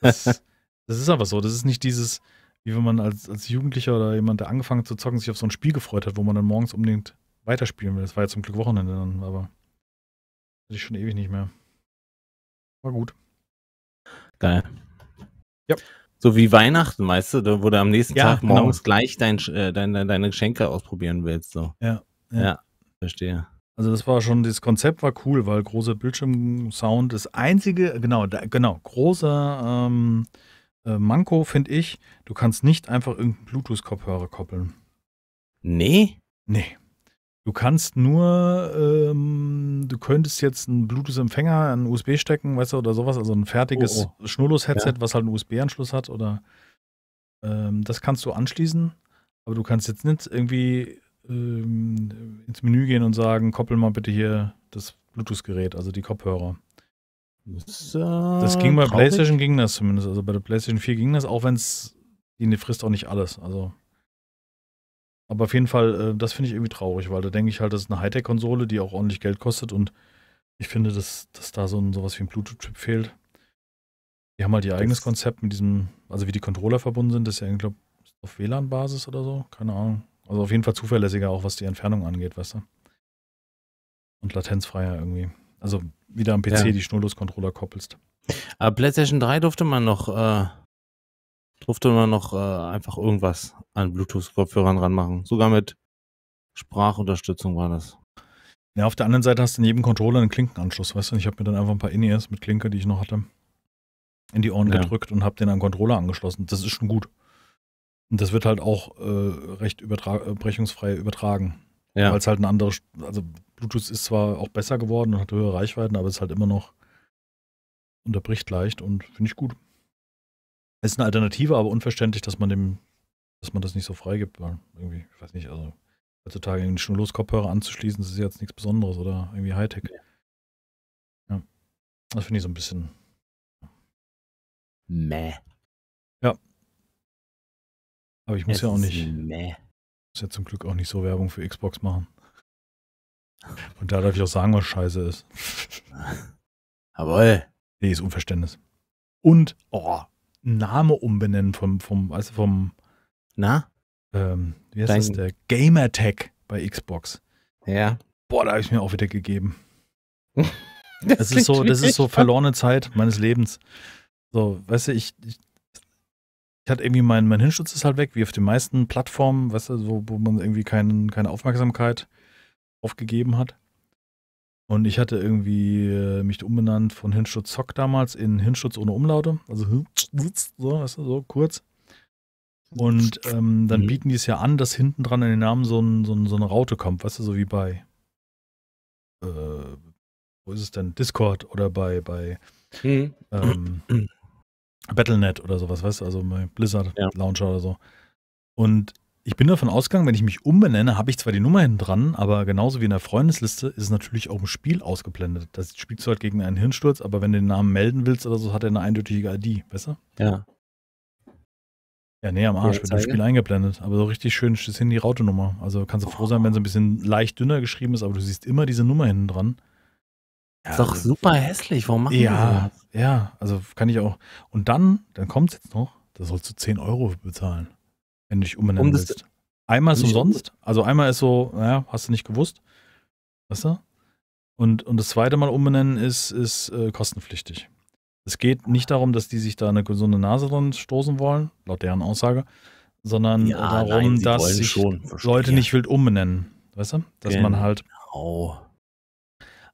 Das, das ist aber so. Das ist nicht dieses, wie wenn man als, als Jugendlicher oder jemand, der angefangen zu zocken, sich auf so ein Spiel gefreut hat, wo man dann morgens unbedingt weiterspielen will. Das war ja zum Glück Wochenende dann, aber das hatte ich schon ewig nicht mehr. War gut. Geil. Ja. So wie Weihnachten, weißt du, wo du am nächsten ja, Tag genau. morgens genau. gleich dein, äh, dein, deine Geschenke ausprobieren willst. So. Ja, ja. Ja, verstehe. Also das war schon, das Konzept war cool, weil großer Bildschirmsound, das einzige, genau, da, genau, großer ähm, äh, Manko finde ich, du kannst nicht einfach irgendeinen Bluetooth-Kopfhörer koppeln. Nee? Nee. Du kannst nur, ähm, du könntest jetzt einen Bluetooth-Empfänger, einen USB stecken, weißt du, oder sowas, also ein fertiges oh, oh. Schnurlos-Headset, ja. was halt einen USB-Anschluss hat, oder ähm, das kannst du anschließen, aber du kannst jetzt nicht irgendwie ähm, ins Menü gehen und sagen, koppel mal bitte hier das Bluetooth-Gerät, also die Kopfhörer. Das, äh, das ging bei traurig. PlayStation ging das zumindest, also bei der PlayStation 4 ging das, auch wenn es die frisst auch nicht alles, also aber auf jeden Fall, äh, das finde ich irgendwie traurig, weil da denke ich halt, das ist eine Hightech-Konsole, die auch ordentlich Geld kostet und ich finde, dass, dass da so ein, sowas wie ein Bluetooth-Chip fehlt. Die haben halt ihr das eigenes Konzept mit diesem, also wie die Controller verbunden sind, das ist ja, ich glaube, auf WLAN-Basis oder so, keine Ahnung. Also auf jeden Fall zuverlässiger, auch was die Entfernung angeht, weißt du? Und latenzfreier irgendwie. Also wieder am PC ja. die Schnurlos-Controller koppelst. Aber PlayStation 3 durfte man noch, äh, durfte man noch äh, einfach irgendwas an Bluetooth-Kopfhörern ranmachen. Sogar mit Sprachunterstützung war das. Ja, auf der anderen Seite hast du in jedem Controller einen Klinkenanschluss, weißt du? Ich habe mir dann einfach ein paar In-Ears mit Klinke, die ich noch hatte, in die Ohren ja. gedrückt und habe den an den Controller angeschlossen. Das ist schon gut. Und das wird halt auch äh, recht übertra brechungsfrei übertragen. Ja. Weil es halt ein anderes, also Bluetooth ist zwar auch besser geworden und hat höhere Reichweiten, aber es ist halt immer noch unterbricht leicht und finde ich gut. Es ist eine Alternative, aber unverständlich, dass man dem, dass man das nicht so freigibt, weil irgendwie, ich weiß nicht, also heutzutage irgendwie schon los Kopfhörer anzuschließen, das ist jetzt nichts Besonderes oder irgendwie Hightech. Ja. ja. Das finde ich so ein bisschen. Meh. Aber ich muss es ja auch nicht. Meh. Muss ja zum Glück auch nicht so Werbung für Xbox machen. Und da darf ich auch sagen, was scheiße ist. Jawohl. Nee, ist Unverständnis. Und, oh, Name umbenennen vom, vom, weißt du, vom. Na? Ähm, wie heißt Dein das? Der Gamertag bei Xbox. Ja. Boah, da habe ich mir auch wieder gegeben. das, das ist so, das ist so verlorene Zeit meines Lebens. So, weißt du, ich, ich hat irgendwie mein, mein Hirnschutz ist halt weg, wie auf den meisten Plattformen, weißt du, so, wo man irgendwie kein, keine Aufmerksamkeit aufgegeben hat. Und ich hatte irgendwie äh, mich umbenannt von Hinschutz Zock damals in Hinschutz ohne Umlaute, also hm, so, weißt du, so kurz. Und ähm, dann mhm. bieten die es ja an, dass hinten dran in den Namen so, ein, so, ein, so eine Raute kommt, weißt du, so wie bei, äh, wo ist es denn, Discord oder bei, bei mhm. ähm, Battlenet oder sowas, weißt du, also Blizzard ja. Launcher oder so. Und ich bin davon ausgegangen, wenn ich mich umbenenne, habe ich zwar die Nummer hinten dran, aber genauso wie in der Freundesliste ist es natürlich auch im Spiel ausgeblendet. Das spielst du halt gegen einen Hirnsturz, aber wenn du den Namen melden willst oder so, hat er eine eindeutige ID, weißt du? Ja. Ja, nee, am Arsch ja, wird das Spiel eingeblendet. Aber so richtig schön ist hin die nummer Also kannst du froh sein, wenn es ein bisschen leicht dünner geschrieben ist, aber du siehst immer diese Nummer hinten dran. Ja, ist doch also, super hässlich. Warum machen ja, die das? Ja, also kann ich auch. Und dann, dann kommt es jetzt noch, da sollst du 10 Euro bezahlen, wenn du dich umbenennen um willst. Einmal ist umsonst. Also einmal ist so, naja, hast du nicht gewusst. Weißt du? Und, und das zweite Mal umbenennen ist, ist äh, kostenpflichtig. Es geht nicht darum, dass die sich da eine gesunde Nase dran stoßen wollen, laut deren Aussage, sondern ja, darum, nein, dass sich schon, Leute nicht wild umbenennen. Weißt du? Dass genau. man halt. Oh.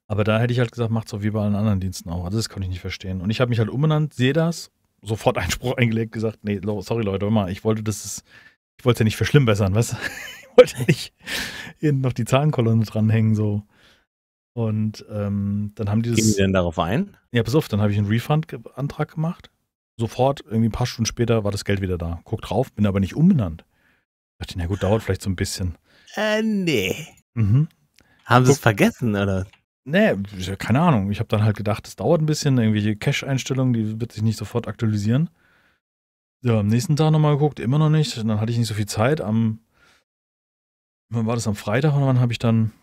Aber da hätte ich halt gesagt, macht so wie bei allen anderen Diensten auch. Also das konnte ich nicht verstehen. Und ich habe mich halt umbenannt, sehe das, sofort Einspruch eingelegt, gesagt, nee, sorry Leute, warte mal, ich wollte das, ist, ich wollte es ja nicht verschlimmbessern, weißt du? Ich wollte nicht hinten noch die Zahlenkolonne dranhängen, so. Und ähm, dann haben die das. Gehen die denn darauf ein? Ja, pass auf, dann habe ich einen Refund-Antrag gemacht. Sofort, irgendwie ein paar Stunden später, war das Geld wieder da. Guck drauf, bin aber nicht umbenannt. Ich dachte, na gut, dauert vielleicht so ein bisschen. Äh, nee. Mhm. Haben sie es vergessen, oder? Nee, keine Ahnung. Ich habe dann halt gedacht, es dauert ein bisschen, irgendwelche Cache-Einstellungen, die wird sich nicht sofort aktualisieren. Ja, am nächsten Tag nochmal geguckt, immer noch nicht. dann hatte ich nicht so viel Zeit. Am, wann war das am Freitag und dann habe ich dann,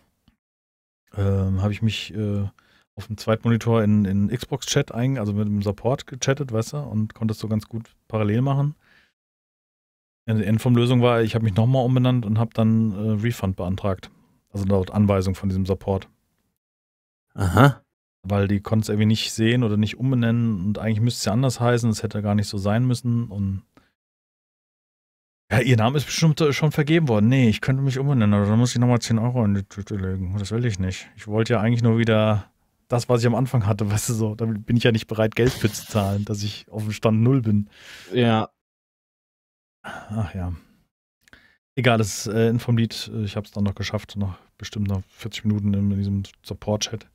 äh, habe ich mich äh, auf dem Zweitmonitor in, in Xbox-Chat ein, also mit dem Support gechattet, weißt du, und konnte es so ganz gut parallel machen. Also die Endformlösung war, ich habe mich nochmal umbenannt und habe dann äh, Refund beantragt. Also laut Anweisung von diesem Support. Aha. Weil die konnten es irgendwie nicht sehen oder nicht umbenennen und eigentlich müsste es ja anders heißen, es hätte gar nicht so sein müssen und ja, ihr Name ist bestimmt äh, schon vergeben worden. Nee, ich könnte mich umbenennen, aber dann muss ich nochmal 10 Euro in die Tüte legen. Das will ich nicht. Ich wollte ja eigentlich nur wieder das, was ich am Anfang hatte, weißt du so. Damit bin ich ja nicht bereit, Geld für zu zahlen, dass ich auf dem Stand Null bin. Ja. Ach ja. Egal, das ist äh, Infomlied. Äh, ich habe es dann noch geschafft, noch bestimmt noch 40 Minuten in diesem Support-Chat.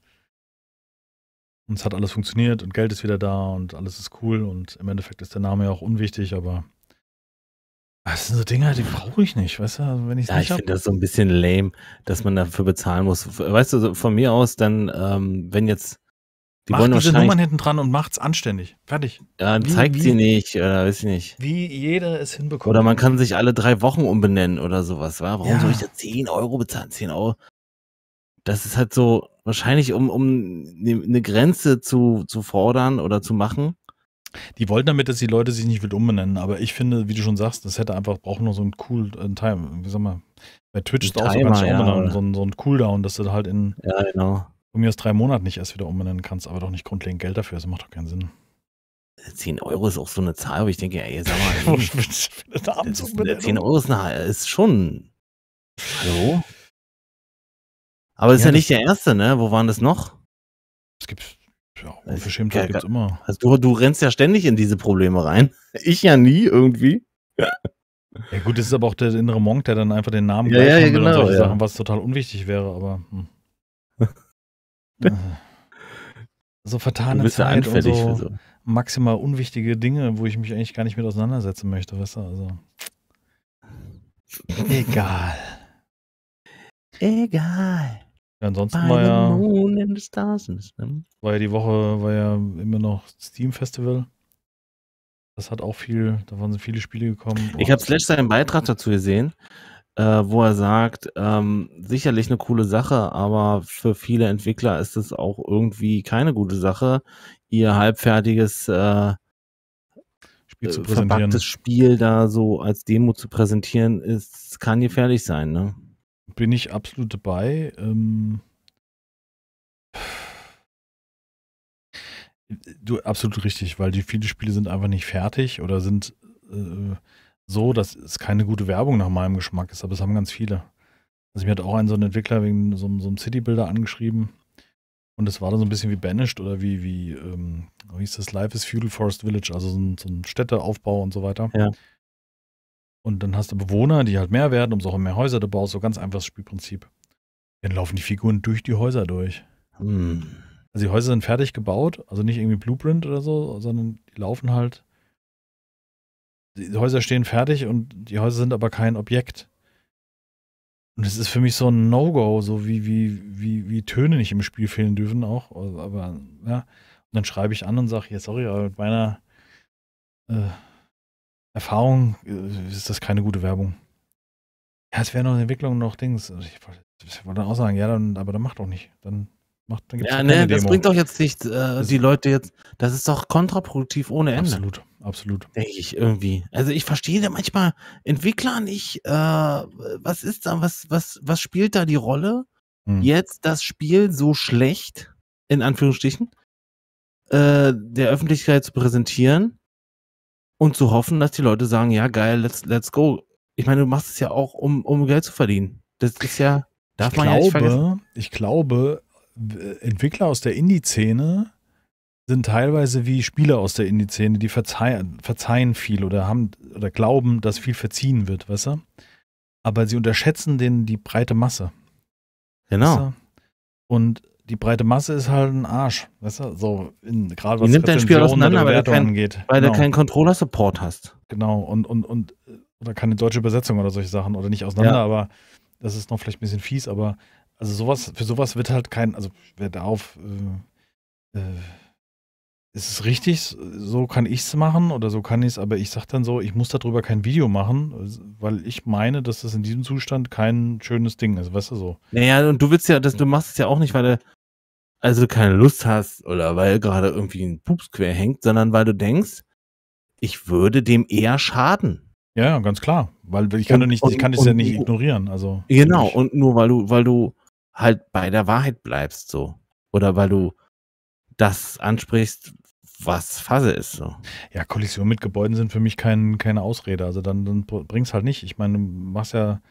Und es hat alles funktioniert und Geld ist wieder da und alles ist cool und im Endeffekt ist der Name ja auch unwichtig, aber ah, das sind so Dinge, die brauche ich nicht, weißt du, also wenn ich Ja, ich finde das so ein bisschen lame, dass man dafür bezahlen muss. Weißt du, von mir aus dann, ähm, wenn jetzt die Macht wollen diese Nummern hinten dran und macht's anständig. Fertig. Ja, wie, zeigt wie, sie nicht, oder weiß ich nicht. Wie jeder es hinbekommt. Oder man kann sich alle drei Wochen umbenennen oder sowas, wa? Warum ja. soll ich da 10 Euro bezahlen? 10 Euro das ist halt so, wahrscheinlich um, um eine ne Grenze zu, zu fordern oder zu machen. Die wollten damit, dass die Leute sich nicht wild umbenennen, aber ich finde, wie du schon sagst, das hätte einfach, braucht nur so einen cool äh, Time, wie sag mal, bei Twitch ist auch so ganz ja, umbenennen, so, so ein Cooldown, dass du halt in ja, genau. um aus drei Monaten nicht erst wieder umbenennen kannst, aber doch nicht grundlegend Geld dafür, das macht doch keinen Sinn. 10 Euro ist auch so eine Zahl, aber ich denke, ey, sag mal, ey, 10 Euro ist, eine, ist schon. Hallo? Aber das ja, ist ja nicht der erste, ne? Wo waren das noch? Es gibt, ja, Unverschämtheit gibt es immer. Also du, du rennst ja ständig in diese Probleme rein. Ich ja nie irgendwie. Ja. gut, das ist aber auch der innere Monk, der dann einfach den Namen ja, ja, ja, genau, und solche ja. Sachen, was total unwichtig wäre, aber hm. Äh, so vertane Zeit und so, so, maximal unwichtige Dinge, wo ich mich eigentlich gar nicht mit auseinandersetzen möchte, weißt du, also egal. Egal. Ja, ansonsten war ja, war ja die Woche, war ja immer noch Steam Festival. Das hat auch viel, da waren so viele Spiele gekommen. Boah. Ich habe Slash seinen Beitrag dazu gesehen, äh, wo er sagt, ähm, sicherlich eine coole Sache, aber für viele Entwickler ist es auch irgendwie keine gute Sache, ihr halbfertiges äh, Spiel äh, zu präsentieren. Spiel da so als Demo zu präsentieren, ist, kann gefährlich sein, ne? Bin ich absolut dabei. Ähm du, absolut richtig, weil die viele Spiele sind einfach nicht fertig oder sind äh, so, dass es keine gute Werbung nach meinem Geschmack ist, aber es haben ganz viele. Also mir hat auch ein so ein Entwickler wegen so, so einem City-Builder angeschrieben und es war dann so ein bisschen wie Banished oder wie, wie, ähm, wie hieß das, Life is Feudal Forest Village, also so ein, so ein Städteaufbau und so weiter. Ja. Und dann hast du Bewohner, die halt mehr werden, umso mehr Häuser du baust. So ganz einfaches Spielprinzip. Dann laufen die Figuren durch die Häuser durch. Hm. Also die Häuser sind fertig gebaut, also nicht irgendwie Blueprint oder so, sondern die laufen halt. Die Häuser stehen fertig und die Häuser sind aber kein Objekt. Und es ist für mich so ein No-Go, so wie, wie, wie, wie Töne nicht im Spiel fehlen dürfen auch. Also, aber ja. Und dann schreibe ich an und sage, ja, sorry, aber mit meiner äh, Erfahrung äh, ist das keine gute Werbung. Ja, es wäre noch eine Entwicklung noch Dings. Also ich, wollte, ich auch sagen, ja, dann, aber dann macht doch nicht. Dann macht, dann gibt's ja, ne, das bringt doch jetzt nicht äh, die Leute jetzt. Das ist doch kontraproduktiv ohne Ende. Absolut, absolut. Denke ich irgendwie. Also ich verstehe manchmal Entwickler nicht. Äh, was ist da, was, was, was spielt da die Rolle? Hm. Jetzt das Spiel so schlecht in Anführungsstrichen äh, der Öffentlichkeit zu präsentieren und zu hoffen, dass die Leute sagen, ja geil, let's, let's go. Ich meine, du machst es ja auch, um, um Geld zu verdienen. Das ist ja, darf ich man glaube, ja nicht vergessen. Ich glaube, Entwickler aus der Indie-Szene sind teilweise wie Spieler aus der Indie-Szene, die verzeihen, verzeihen viel oder haben oder glauben, dass viel verziehen wird, weißt du? Aber sie unterschätzen den die breite Masse. Genau. Weißt du? Und die breite Masse ist halt ein Arsch. Weißt du? So, gerade was die nimmt dein Spiel auseinander, weil du, kein, geht. weil genau. du keinen Controller-Support hast. Genau, und, und, und oder keine deutsche Übersetzung oder solche Sachen oder nicht auseinander, ja. aber das ist noch vielleicht ein bisschen fies, aber also sowas, für sowas wird halt kein, also wer darf, äh, äh, ist es richtig, so kann ich es machen oder so kann ich es, aber ich sag dann so, ich muss darüber kein Video machen, weil ich meine, dass das in diesem Zustand kein schönes Ding ist, weißt du so. Naja, und du willst ja, das, du machst es ja auch nicht, weil du also keine Lust hast oder weil gerade irgendwie ein Pups quer hängt, sondern weil du denkst, ich würde dem eher schaden. Ja, ganz klar, weil ich kann und, nicht, ich kann das ja nicht ignorieren. Also genau ich, und nur weil du, weil du halt bei der Wahrheit bleibst so oder weil du das ansprichst, was Phase ist so. Ja, Kollision mit Gebäuden sind für mich kein, keine Ausrede. Also dann, dann bring's halt nicht. Ich meine, du machst ja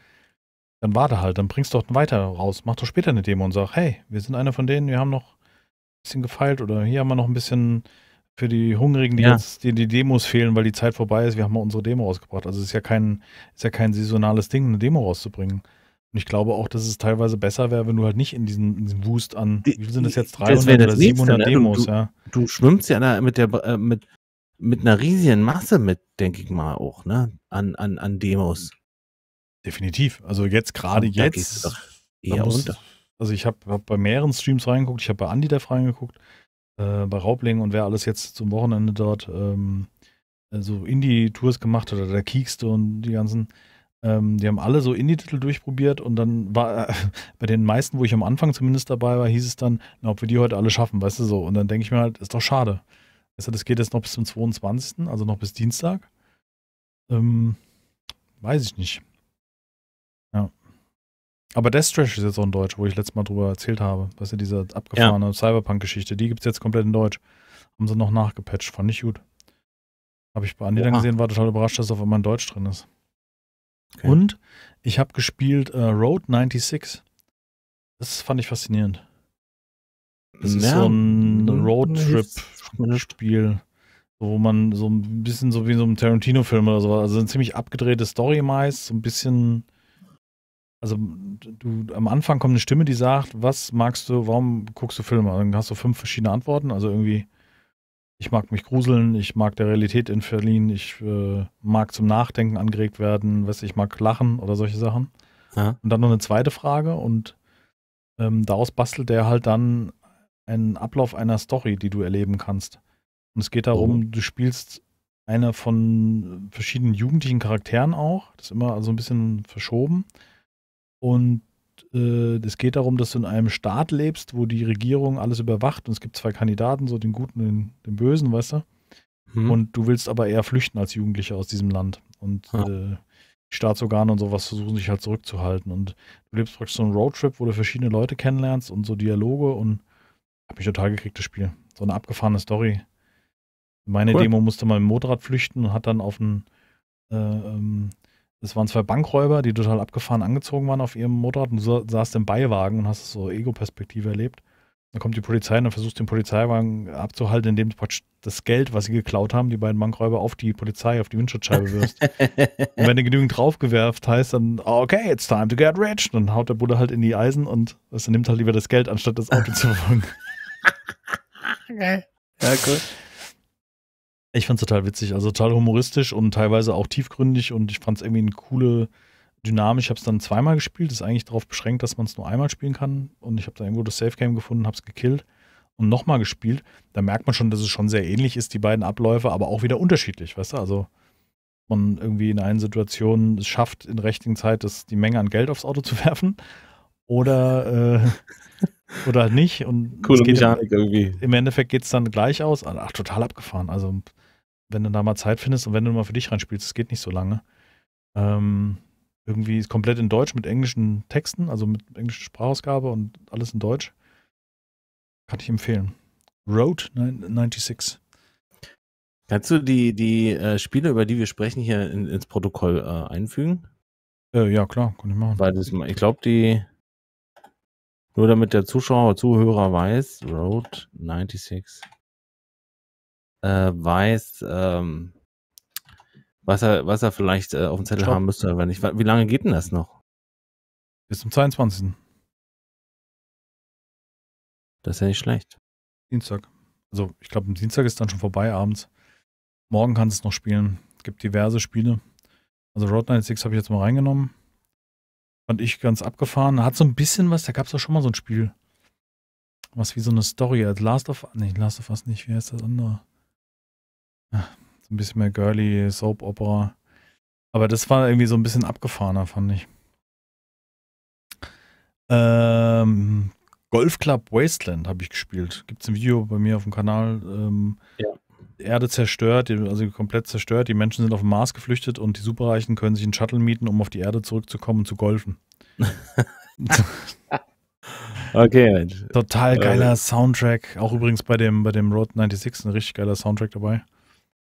dann warte halt, dann bringst du doch weiter raus. Mach doch später eine Demo und sag, hey, wir sind einer von denen, wir haben noch ein bisschen gefeilt oder hier haben wir noch ein bisschen für die Hungrigen, die ja. jetzt die, die Demos fehlen, weil die Zeit vorbei ist, wir haben mal unsere Demo rausgebracht. Also es ist ja kein, ist ja kein saisonales Ding, eine Demo rauszubringen. Und ich glaube auch, dass es teilweise besser wäre, wenn du halt nicht in diesen, in diesen Wust an, wie sind das jetzt, 300 das oder 700 nächste, ne? Demos, du, ja. Du schwimmst ja da mit der, äh, mit, mit einer riesigen Masse mit, denke ich mal auch, ne, an, an, an Demos. Definitiv. Also jetzt gerade jetzt. Eher muss, runter. Also ich habe hab bei mehreren Streams reingeguckt, ich habe bei Andi da reingeguckt, äh, bei Raubling und wer alles jetzt zum Wochenende dort ähm, so also Indie-Tours gemacht hat oder der Kiekste und die ganzen. Ähm, die haben alle so Indie-Titel durchprobiert und dann war äh, bei den meisten, wo ich am Anfang zumindest dabei war, hieß es dann, na, ob wir die heute alle schaffen, weißt du so. Und dann denke ich mir halt, ist doch schade. Weißt du, das geht jetzt noch bis zum 22., also noch bis Dienstag. Ähm, weiß ich nicht. Aber Death Trash ist jetzt auch in Deutsch, wo ich letztes Mal drüber erzählt habe. Weißt du, diese abgefahrene ja. Cyberpunk-Geschichte, die gibt es jetzt komplett in Deutsch. Haben sie noch nachgepatcht, fand ich gut. Habe ich bei Andi Oha. dann gesehen, war total überrascht, dass auf einmal in Deutsch drin ist. Okay. Und ich habe gespielt äh, Road 96. Das fand ich faszinierend. Das ja, ist so ein Roadtrip-Spiel, wo man so ein bisschen so wie in so einem Tarantino-Film oder so, also eine ziemlich abgedrehte Story meist, so ein bisschen also du, am Anfang kommt eine Stimme, die sagt, was magst du, warum guckst du Filme? Dann hast du fünf verschiedene Antworten. Also irgendwie, ich mag mich gruseln, ich mag der Realität entfliehen, ich äh, mag zum Nachdenken angeregt werden, was ich mag lachen oder solche Sachen. Ja. Und dann noch eine zweite Frage und ähm, daraus bastelt der halt dann einen Ablauf einer Story, die du erleben kannst. Und es geht darum, oh. du spielst eine von verschiedenen jugendlichen Charakteren auch, das ist immer so also ein bisschen verschoben. Und äh, es geht darum, dass du in einem Staat lebst, wo die Regierung alles überwacht und es gibt zwei Kandidaten, so den Guten und den, den Bösen, weißt du? Hm. Und du willst aber eher flüchten als Jugendlicher aus diesem Land. Und ja. äh, die Staatsorgane und sowas versuchen sich halt zurückzuhalten. Und du lebst praktisch so einen Roadtrip, wo du verschiedene Leute kennenlernst und so Dialoge und hab mich total gekriegt, das Spiel. So eine abgefahrene Story. Meine cool. Demo musste mal im Motorrad flüchten und hat dann auf einen äh, ähm, es waren zwei Bankräuber, die total abgefahren angezogen waren auf ihrem Motorrad und du saßt im Beiwagen und hast so Ego-Perspektive erlebt. Dann kommt die Polizei und dann versucht den Polizeiwagen abzuhalten, indem du das Geld, was sie geklaut haben, die beiden Bankräuber, auf die Polizei, auf die Windschutzscheibe wirst. und wenn du genügend draufgewerft heißt, dann, ah, okay, it's time to get rich. Dann haut der Bulle halt in die Eisen und es nimmt halt lieber das Geld, anstatt das Auto zu fangen. Geil. Ja, cool. Ich fand es total witzig, also total humoristisch und teilweise auch tiefgründig und ich fand es irgendwie eine coole Dynamik. Ich habe es dann zweimal gespielt, ist eigentlich darauf beschränkt, dass man es nur einmal spielen kann und ich habe dann irgendwo das Safe Game gefunden, habe es gekillt und nochmal gespielt. Da merkt man schon, dass es schon sehr ähnlich ist, die beiden Abläufe, aber auch wieder unterschiedlich, weißt du? Also man irgendwie in einer Situation es schafft, in richtigen Zeit das, die Menge an Geld aufs Auto zu werfen oder, äh, oder halt nicht. Und Coole Mechanik im, irgendwie. Im Endeffekt geht es dann gleich aus. Ach, total abgefahren. Also wenn du da mal Zeit findest und wenn du mal für dich reinspielst, es geht nicht so lange. Ähm, irgendwie ist komplett in Deutsch mit englischen Texten, also mit englischer Sprachausgabe und alles in Deutsch. Kann ich empfehlen. Road 96. Kannst du die, die äh, Spiele, über die wir sprechen, hier in, ins Protokoll äh, einfügen? Äh, ja, klar, kann ich machen. Weil das, ich glaube, die, nur damit der Zuschauer, Zuhörer weiß, Road 96 äh, weiß, ähm, was, er, was er vielleicht äh, auf dem Zettel Stopp. haben müsste, aber nicht. Wie lange geht denn das noch? Bis zum 22. Das ist ja nicht schlecht. Dienstag. Also ich glaube, Dienstag ist dann schon vorbei abends. Morgen kannst du es noch spielen. Es gibt diverse Spiele. Also Road 96 habe ich jetzt mal reingenommen. Fand ich ganz abgefahren. Hat so ein bisschen was, da gab es doch schon mal so ein Spiel. Was wie so eine Story äh, Last of Us. Nee, Last of Us nicht, wie heißt das andere? So ein bisschen mehr girly, Soap-Opera. Aber das war irgendwie so ein bisschen abgefahrener, fand ich. Ähm, Golf Club Wasteland habe ich gespielt. Gibt es ein Video bei mir auf dem Kanal. Ähm, ja. Erde zerstört, also komplett zerstört. Die Menschen sind auf den Mars geflüchtet und die Superreichen können sich einen Shuttle mieten, um auf die Erde zurückzukommen und zu golfen. okay, Mensch. Total geiler äh. Soundtrack. Auch übrigens bei dem, bei dem Road 96 ein richtig geiler Soundtrack dabei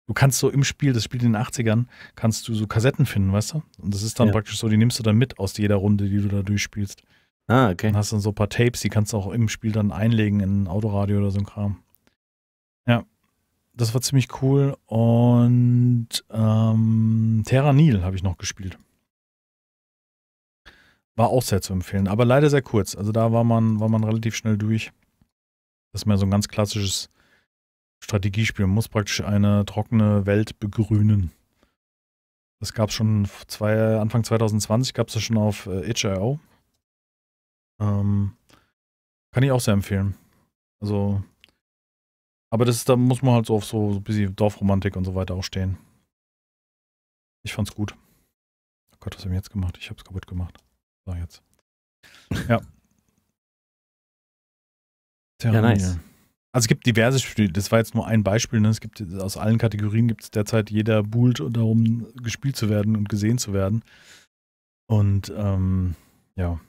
du kannst so im Spiel, das spielt in den 80ern, kannst du so Kassetten finden, weißt du? Und das ist dann ja. praktisch so, die nimmst du dann mit aus jeder Runde, die du da durchspielst. Ah, okay. Dann hast du so ein paar Tapes, die kannst du auch im Spiel dann einlegen in ein Autoradio oder so ein Kram. Ja, das war ziemlich cool. Und ähm, Terra Nil habe ich noch gespielt. War auch sehr zu empfehlen, aber leider sehr kurz. Also da war man, war man relativ schnell durch. Das ist mehr so ein ganz klassisches Strategiespiel. Man muss praktisch eine trockene Welt begrünen. Das gab es schon zwei, Anfang 2020, gab es das schon auf äh, HIO. Ähm, kann ich auch sehr empfehlen. Also, aber das ist, da muss man halt so auf so, so ein bisschen Dorfromantik und so weiter auch stehen. Ich fand's gut. Oh Gott, was haben wir jetzt gemacht? Ich hab's kaputt gemacht. So, jetzt. Ja. Ja, nice. Also es gibt diverse Spiele, das war jetzt nur ein Beispiel, ne? Es gibt aus allen Kategorien gibt es derzeit jeder Bult darum, gespielt zu werden und gesehen zu werden. Und ähm, ja.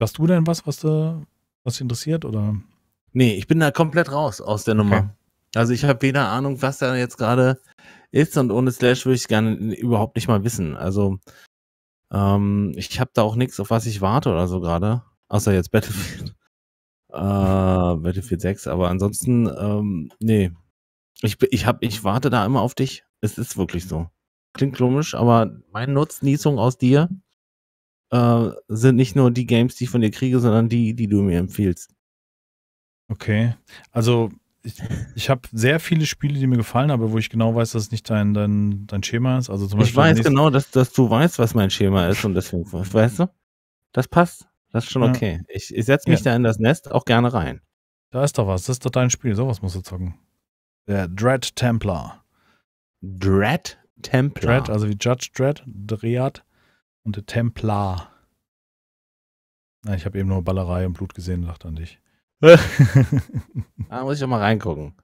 Hast du denn was, was da was dich interessiert? Oder? Nee, ich bin da komplett raus aus der Nummer. Okay. Also ich habe weder Ahnung, was da jetzt gerade ist und ohne Slash würde ich es gerne überhaupt nicht mal wissen. Also ähm, ich habe da auch nichts, auf was ich warte oder so gerade. Außer jetzt Battlefield. Äh, Battlefield 6, aber ansonsten, ähm, nee. Ich, ich, hab, ich warte da immer auf dich. Es ist wirklich so. Klingt komisch, aber meine Nutznießung aus dir äh, sind nicht nur die Games, die ich von dir kriege, sondern die, die du mir empfiehlst. Okay. Also ich, ich habe sehr viele Spiele, die mir gefallen, aber wo ich genau weiß, dass es nicht dein, dein, dein Schema ist. Also zum Beispiel ich weiß genau, dass, dass du weißt, was mein Schema ist und deswegen, weißt du? Das passt. Das ist schon okay. Ich, ich setze mich ja. da in das Nest auch gerne rein. Da ist doch was. Das ist doch dein Spiel. Sowas musst du zocken. Der Dread Templar. Dread Templar. Dread, also wie Judge Dread, Dread und der Templar. ich habe eben nur Ballerei und Blut gesehen und dachte an dich. da ah, muss ich auch mal reingucken.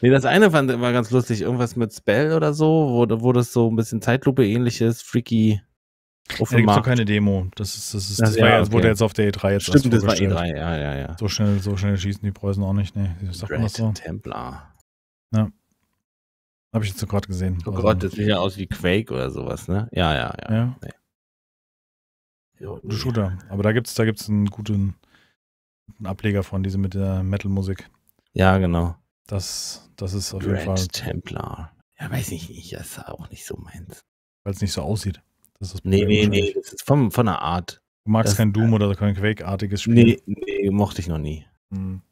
Nee, das eine fand ich immer ganz lustig. Irgendwas mit Spell oder so, wo, wo das so ein bisschen Zeitlupe ähnlich ist. Freaky Offen ja, da gibt keine Demo. Das, ist, das, ist, das, das ja, okay. wurde jetzt auf der E3 jetzt Stimmt, das war E3, ja, ja, ja. So schnell, so schnell schießen die Preußen auch nicht. Nee, sagt man so? Templar. Ja. Hab ich jetzt so gerade gesehen. Oh also, Gott, das sieht ja aus wie Quake oder sowas, ne? Ja, ja, ja. ja. Nee. Jo, Shooter. Aber da gibt es da gibt's einen guten einen Ableger von, diese mit der Metal-Musik. Ja, genau. Das, das ist auf Red jeden Fall. Templar. Ja, weiß ich nicht. Das ist auch nicht so meins. Weil es nicht so aussieht. Das ist das Problem nee, nee, nee, das ist vom, von einer Art. Du magst das, kein Doom oder kein Quake-artiges Spiel? Nee, nee, mochte ich noch nie. Hm.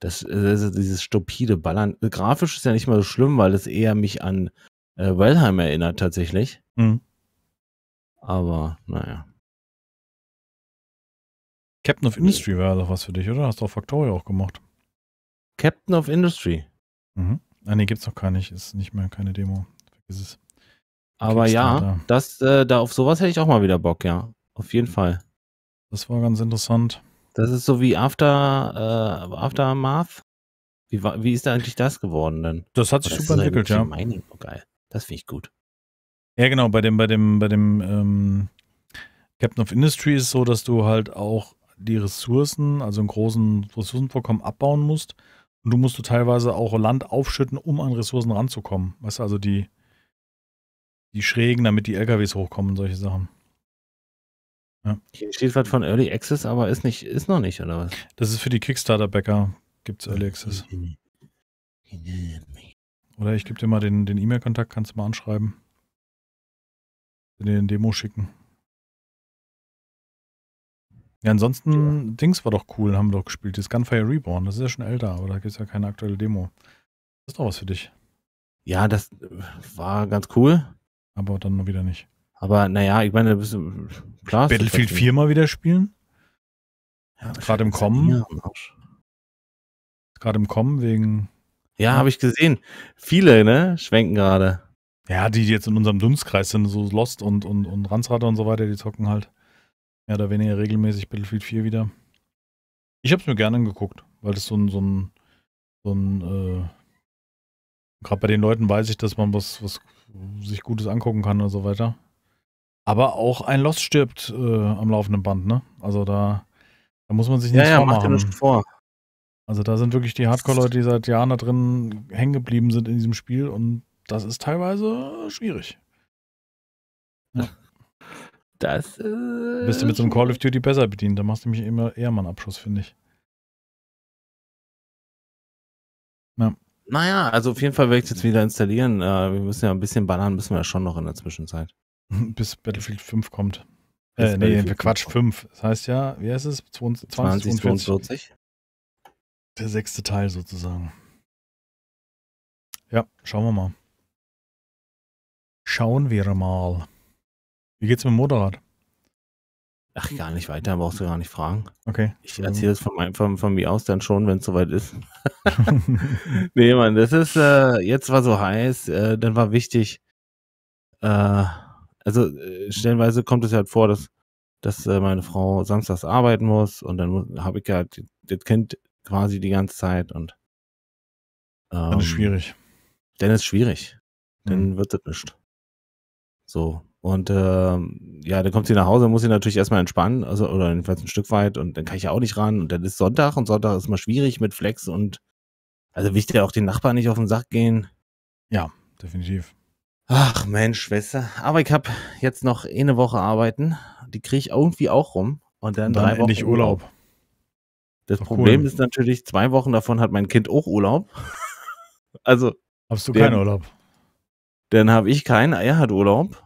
Das, äh, das dieses stupide Ballern. Äh, grafisch ist ja nicht mal so schlimm, weil es eher mich an äh, Wellheim erinnert tatsächlich. Hm. Aber naja. Captain of Industry nee. wäre doch was für dich, oder? Hast du auch Factorio auch gemacht? Captain of Industry. Mhm. Ah, nee, gibt's noch gar nicht. Ist nicht mehr keine Demo. Vergiss es. Aber ja, das, äh, da auf sowas hätte ich auch mal wieder Bock, ja. Auf jeden Fall. Das war ganz interessant. Das ist so wie After, äh, Aftermath. Wie, wie ist da eigentlich das geworden denn? Das hat sich das super entwickelt, ja. Mining. Oh, geil. Das finde ich gut. Ja, genau, bei dem, bei dem, bei dem ähm, Captain of Industry ist es so, dass du halt auch die Ressourcen, also einen großen Ressourcenvorkommen abbauen musst. Und du musst du teilweise auch Land aufschütten, um an Ressourcen ranzukommen. Weißt du, also die die Schrägen, damit die LKWs hochkommen und solche Sachen. Ja. Hier steht was von Early Access, aber ist nicht, ist noch nicht, oder was? Das ist für die Kickstarter-Bäcker, gibt es Early Access. Oder ich gebe dir mal den E-Mail-Kontakt, e kannst du mal anschreiben. Den Demo schicken. Ja, ansonsten, ja. Dings war doch cool, haben wir doch gespielt. Das Gunfire Reborn, das ist ja schon älter, aber da gibt es ja keine aktuelle Demo. Das ist doch was für dich. Ja, das war ganz cool aber dann mal wieder nicht. Aber naja, ich meine, du bist, klar. Battlefield 4 mal wieder spielen? Ja, Gerade im Kommen. Gerade im Kommen wegen. Ja, habe ich gesehen. Viele, ne? Schwenken gerade. Ja, die, die jetzt in unserem Dunstkreis sind, so Lost und, und, und Ransratter und so weiter, die zocken halt mehr oder weniger regelmäßig Battlefield 4 wieder. Ich habe es mir gerne angeguckt, weil das so ein, so ein, so ein äh, gerade bei den Leuten weiß ich, dass man was, was sich Gutes angucken kann und so weiter. Aber auch ein Lost stirbt äh, am laufenden Band, ne? Also da, da muss man sich nichts ja, ja, vormachen. Macht ja vor. Also da sind wirklich die Hardcore-Leute, die seit Jahren da drin hängen geblieben sind in diesem Spiel und das ist teilweise schwierig. Ja. Das äh, Bist du mit so einem Call of Duty besser bedient, da machst du mich immer eher mal einen Abschuss, finde ich. Ja. Naja, also auf jeden Fall werde ich es jetzt wieder installieren. Äh, wir müssen ja ein bisschen ballern, müssen wir ja schon noch in der Zwischenzeit. Bis Battlefield 5 kommt. Äh, Bis äh, nee, Quatsch, 5. Das heißt ja, wie heißt es? 2042. Der sechste Teil sozusagen. Ja, schauen wir mal. Schauen wir mal. Wie geht's mit dem Motorrad? Ach, gar nicht weiter, brauchst du gar nicht fragen. Okay. Ich erzähle es von, mein, von, von mir aus dann schon, wenn es soweit ist. nee, Mann, das ist, äh, jetzt war so heiß, äh, dann war wichtig, äh, also äh, stellenweise kommt es halt vor, dass, dass äh, meine Frau samstags arbeiten muss und dann habe ich halt das Kind quasi die ganze Zeit und ähm, Dann ist schwierig. Dann ist schwierig. Mhm. Dann wird das nicht. So, und äh, ja, dann kommt sie nach Hause, muss sie natürlich erstmal entspannen, also oder jedenfalls ein Stück weit und dann kann ich ja auch nicht ran. Und dann ist Sonntag und Sonntag ist mal schwierig mit Flex und also will ich dir auch den Nachbarn nicht auf den Sack gehen. Ja, definitiv. Ach Mensch, Schwester. Aber ich habe jetzt noch eine Woche arbeiten. Die kriege ich irgendwie auch rum. Und dann, und dann drei endlich Wochen. Urlaub. Das Ach, Problem cool. ist natürlich, zwei Wochen davon hat mein Kind auch Urlaub. also. Hast du den, keinen Urlaub? Dann habe ich keinen, er hat Urlaub.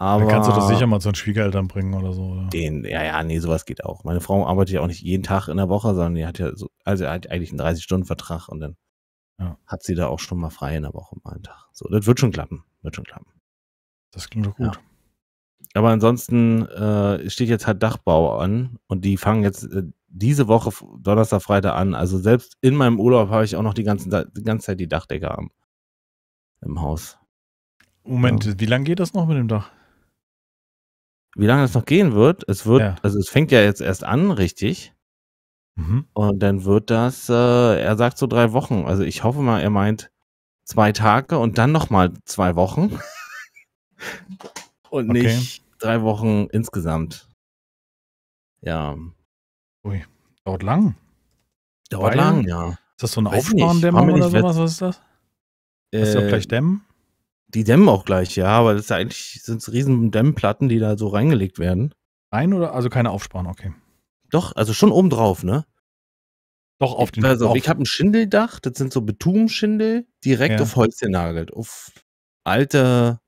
Aber Dann kannst du das sicher mal zu den Schwiegereltern bringen oder so. Oder? Den, ja, ja, nee, sowas geht auch. Meine Frau arbeitet ja auch nicht jeden Tag in der Woche, sondern die hat ja so, also er hat eigentlich einen 30-Stunden-Vertrag und dann ja. hat sie da auch schon mal frei in der Woche mal einen Tag. So, das wird schon klappen. Wird schon klappen. Das klingt doch gut. Ja. Aber ansonsten äh, steht jetzt halt Dachbau an und die fangen jetzt äh, diese Woche Donnerstag, Freitag an. Also selbst in meinem Urlaub habe ich auch noch die, ganzen, die ganze Zeit die Dachdecker am, im Haus. Moment, ja. wie lange geht das noch mit dem Dach? wie lange das noch gehen wird. Es wird, ja. also es fängt ja jetzt erst an, richtig. Mhm. Und dann wird das, äh, er sagt so drei Wochen. Also ich hoffe mal, er meint zwei Tage und dann nochmal zwei Wochen. und okay. nicht drei Wochen insgesamt. Ja. Ui, dauert lang. Dauert Weil, lang, ja. Ist das so ein aufsparen oder sowas? Was ist das? Äh, ist das gleich äh, Dämmen? Die dämmen auch gleich, ja, aber das ist eigentlich sind es riesen Dämmplatten, die da so reingelegt werden. Ein oder also keine Aufspannen, okay. Doch, also schon oben drauf, ne? Doch auf den Also, auf ich habe ein Schindeldach, das sind so Betumschindel, direkt ja. auf Holz genagelt, auf alte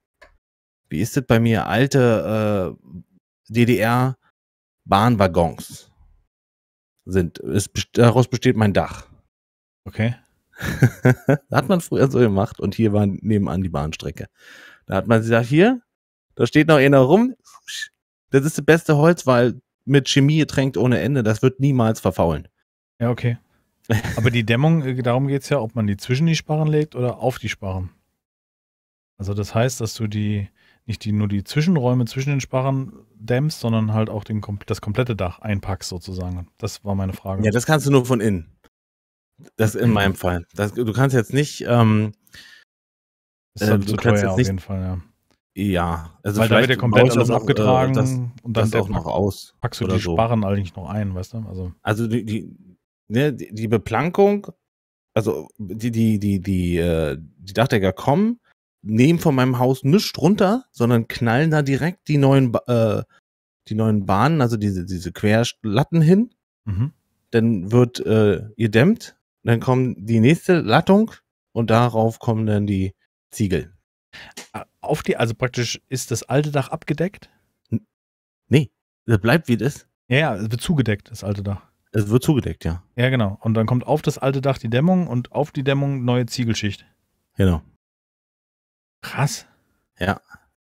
wie ist das bei mir, alte äh, DDR Bahnwaggons sind. Es, daraus besteht mein Dach. Okay. hat man früher so gemacht und hier war nebenan die Bahnstrecke. Da hat man gesagt, hier, da steht noch einer rum, das ist das beste Holz, weil mit Chemie getränkt ohne Ende, das wird niemals verfaulen. Ja, okay. Aber die Dämmung, äh, darum geht es ja, ob man die zwischen die Sparren legt oder auf die Sparren. Also das heißt, dass du die nicht die, nur die Zwischenräume zwischen den Sparren dämmst, sondern halt auch den, das komplette Dach einpackst sozusagen. Das war meine Frage. Ja, das kannst du nur von innen. Das in meinem mhm. Fall. Das, du kannst jetzt nicht. Ähm, das ist halt äh, zu teuer auf nicht, jeden Fall, ja. Ja, also weil da wird ja komplett alles äh, abgetragen das, und dann das auch noch aus. Packst du die so. Sparren eigentlich noch ein, weißt du? Also, also die, die, ne, die, die Beplankung, also die, die, die, die, äh, die Dachdecker kommen, nehmen von meinem Haus nichts runter, sondern knallen da direkt die neuen, äh, die neuen Bahnen, also diese, diese Querlatten hin. Mhm. Dann wird äh, gedämmt dann kommt die nächste Lattung und darauf kommen dann die Ziegel. Auf die, also praktisch ist das alte Dach abgedeckt? Nee, das bleibt wie das. Ja, ja, es wird zugedeckt, das alte Dach. Es wird zugedeckt, ja. Ja, genau. Und dann kommt auf das alte Dach die Dämmung und auf die Dämmung neue Ziegelschicht. Genau. Krass. Ja.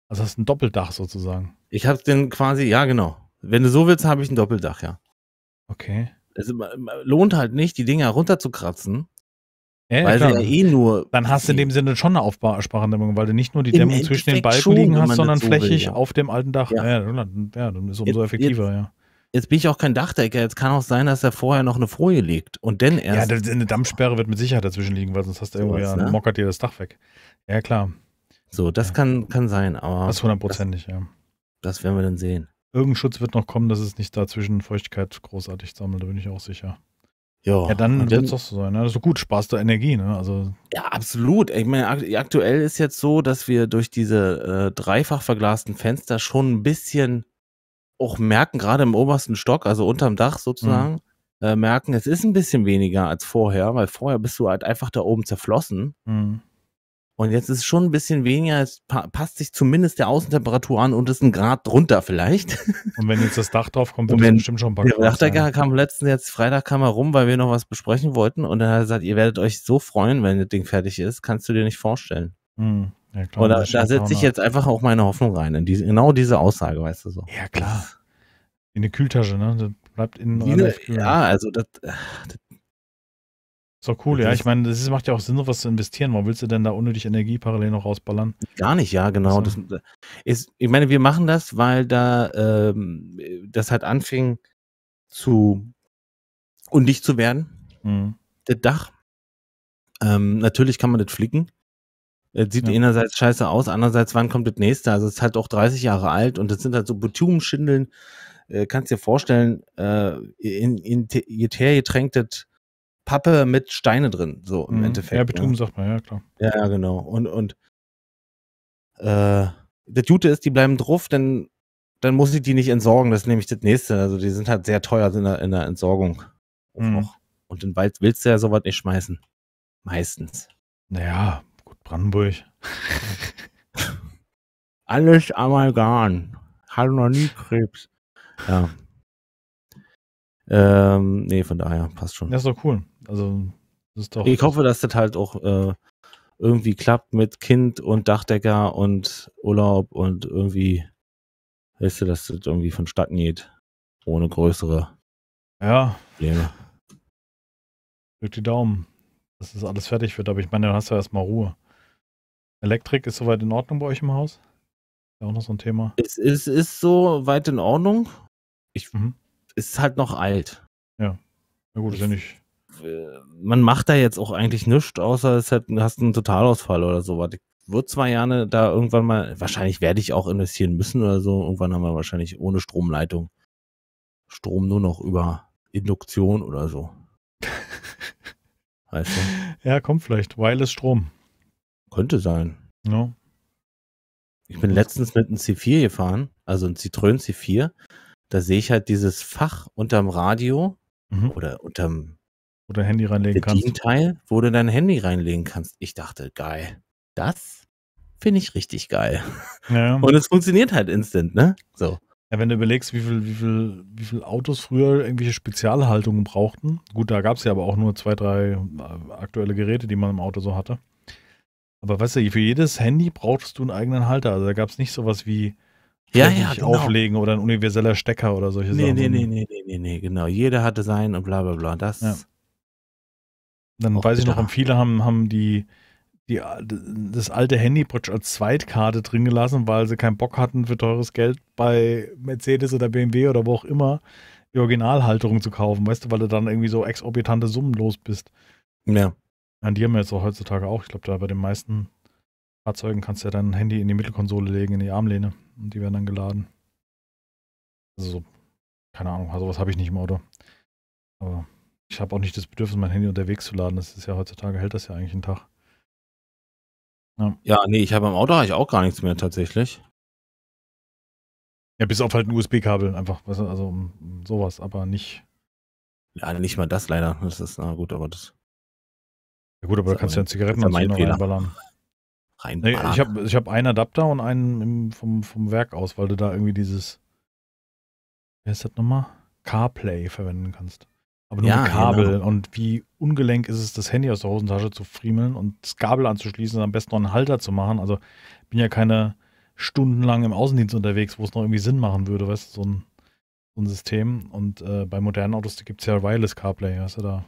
Also hast du ein Doppeldach sozusagen. Ich habe den quasi, ja, genau. Wenn du so willst, habe ich ein Doppeldach, ja. Okay es lohnt halt nicht, die Dinger runterzukratzen. Ja, weil ja, ja eh nur. Dann hast du in dem Sinne schon eine Aufsparendämmung, weil du nicht nur die Dämmung zwischen den Balken schon, liegen hast, sondern flächig will, ja. auf dem alten Dach. Ja, dann, ja, dann ist es umso effektiver, jetzt, ja. Jetzt bin ich auch kein Dachdecker. Jetzt kann auch sein, dass er vorher noch eine Folie legt und dann erst. Ja, eine Dampfsperre wird mit Sicherheit dazwischen liegen, weil sonst hast du irgendwie, was, ne? mockert dir das Dach weg. Ja, klar. So, das kann, kann sein, aber. Das hundertprozentig, ja. Das werden wir dann sehen. Irgendein Schutz wird noch kommen, dass es nicht dazwischen Feuchtigkeit großartig sammelt, da bin ich auch sicher. Jo, ja, dann wird es doch so sein. Ne? Das also gut, sparst du Energie, ne? Also. Ja, absolut. Ich meine, aktuell ist jetzt so, dass wir durch diese äh, dreifach verglasten Fenster schon ein bisschen auch merken, gerade im obersten Stock, also unterm Dach sozusagen, mhm. äh, merken, es ist ein bisschen weniger als vorher, weil vorher bist du halt einfach da oben zerflossen. Mhm. Und jetzt ist es schon ein bisschen weniger, es passt sich zumindest der Außentemperatur an und ist ein Grad drunter vielleicht. Und wenn jetzt das Dach drauf kommt, wird es bestimmt schon ein paar Grad. Der Dachdecker kam letztens jetzt Freitag kam er rum, weil wir noch was besprechen wollten und dann hat er gesagt, ihr werdet euch so freuen, wenn das Ding fertig ist, kannst du dir nicht vorstellen. Hm. Ja, klar, und da, da setze ich jetzt einfach auch meine Hoffnung rein, in diese, genau diese Aussage, weißt du so. Ja, klar. In eine Kühltasche, ne? Das bleibt innen. Diese, ja, also das, äh, das ist doch cool, das ja. Ich meine, das macht ja auch Sinn, sowas zu investieren. Warum willst du denn da unnötig Energie parallel noch rausballern? Gar nicht, ja, genau. Also. Das äh, ist, ich meine, wir machen das, weil da ähm, das halt anfing zu undicht zu werden. Mhm. Das Dach. Ähm, natürlich kann man das flicken. Das sieht ja. einerseits scheiße aus, andererseits, wann kommt das nächste? Also, es ist halt auch 30 Jahre alt und das sind halt so Bitumenschindeln. Äh, kannst dir vorstellen, äh, in, in, in Teer getränktes Pappe mit Steine drin, so im mhm. Endeffekt. Ja, Beton ne? sagt man, ja, klar. Ja, genau. Und, und äh, das Gute ist, die bleiben drauf, denn dann muss ich die nicht entsorgen. Das ist nämlich das nächste. Also die sind halt sehr teuer in der, in der Entsorgung. Mhm. Und den Wald willst du ja sowas nicht schmeißen. Meistens. Naja, gut, Brandenburg. Alles Amalgam. Hatte noch nie Krebs. Ja. Ähm, nee, von daher passt schon. Das ist doch cool. Also, das ist doch. Ich hoffe, dass das halt auch äh, irgendwie klappt mit Kind und Dachdecker und Urlaub und irgendwie, weißt du, dass das irgendwie vonstatten geht. Ohne größere ja. Probleme. Drück die Daumen, dass das alles fertig wird. Aber ich meine, dann hast du ja erstmal Ruhe. Elektrik ist soweit in Ordnung bei euch im Haus? Ist ja auch noch so ein Thema. Es ist, ist so weit in Ordnung. Ich, mhm. Ist halt noch alt. Ja. Na gut, ist ja nicht man macht da jetzt auch eigentlich nichts, außer es hat, hast einen Totalausfall oder sowas. Ich würde zwar gerne da irgendwann mal, wahrscheinlich werde ich auch investieren müssen oder so. Irgendwann haben wir wahrscheinlich ohne Stromleitung Strom nur noch über Induktion oder so. weißt du? Ja, kommt vielleicht. Wireless Strom. Könnte sein. Ja. Ich bin letztens mit einem C4 gefahren, also ein Citroën C4. Da sehe ich halt dieses Fach unterm Radio mhm. oder unterm dein Handy reinlegen kannst. Den Teil, wo du dein Handy reinlegen kannst. Ich dachte, geil. Das finde ich richtig geil. Ja. Und es funktioniert halt instant, ne? So. Ja, wenn du überlegst, wie viel, wie viel, wie viel Autos früher irgendwelche Spezialhaltungen brauchten. Gut, da gab es ja aber auch nur zwei, drei äh, aktuelle Geräte, die man im Auto so hatte. Aber weißt du, für jedes Handy brauchtest du einen eigenen Halter. Also da gab es nicht sowas wie ja, ja, genau. auflegen oder ein universeller Stecker oder solche nee, Sachen. Nee, nee, nee, nee, nee, nee, genau. Jeder hatte seinen und bla bla bla. Das ja. Dann Auch weiß ich noch, haben viele haben, haben die, die, das alte Handy praktisch als Zweitkarte drin gelassen, weil sie keinen Bock hatten, für teures Geld bei Mercedes oder BMW oder wo auch immer die Originalhalterung zu kaufen, weißt du, weil du dann irgendwie so exorbitante Summen los bist. Ja. ja die haben wir jetzt auch heutzutage auch. Ich glaube, da bei den meisten Fahrzeugen kannst du ja dein Handy in die Mittelkonsole legen, in die Armlehne und die werden dann geladen. Also so, keine Ahnung, also habe ich nicht im Auto. Aber ich habe auch nicht das Bedürfnis, mein Handy unterwegs zu laden. Das ist ja heutzutage, hält das ja eigentlich einen Tag. Ja, ja nee, ich habe im Auto eigentlich auch gar nichts mehr tatsächlich. Ja, bis auf halt ein USB-Kabel einfach, also mm, sowas, aber nicht. Ja, nicht mal das leider. Das ist, na gut, aber das. Ja gut, aber da kannst du ja Zigaretten und so reinballern. reinballern. Nee, ich habe ich hab einen Adapter und einen im, vom, vom Werk aus, weil du da irgendwie dieses, wer ist das nochmal? CarPlay verwenden kannst. Aber nur ja, mit Kabel. Genau. Und wie ungelenk ist es, das Handy aus der Hosentasche zu friemeln und das Kabel anzuschließen und am besten noch einen Halter zu machen. Also bin ja keine stundenlang im Außendienst unterwegs, wo es noch irgendwie Sinn machen würde, weißt du, so ein, so ein System. Und äh, bei modernen Autos gibt es ja Wireless CarPlay, weißt du, da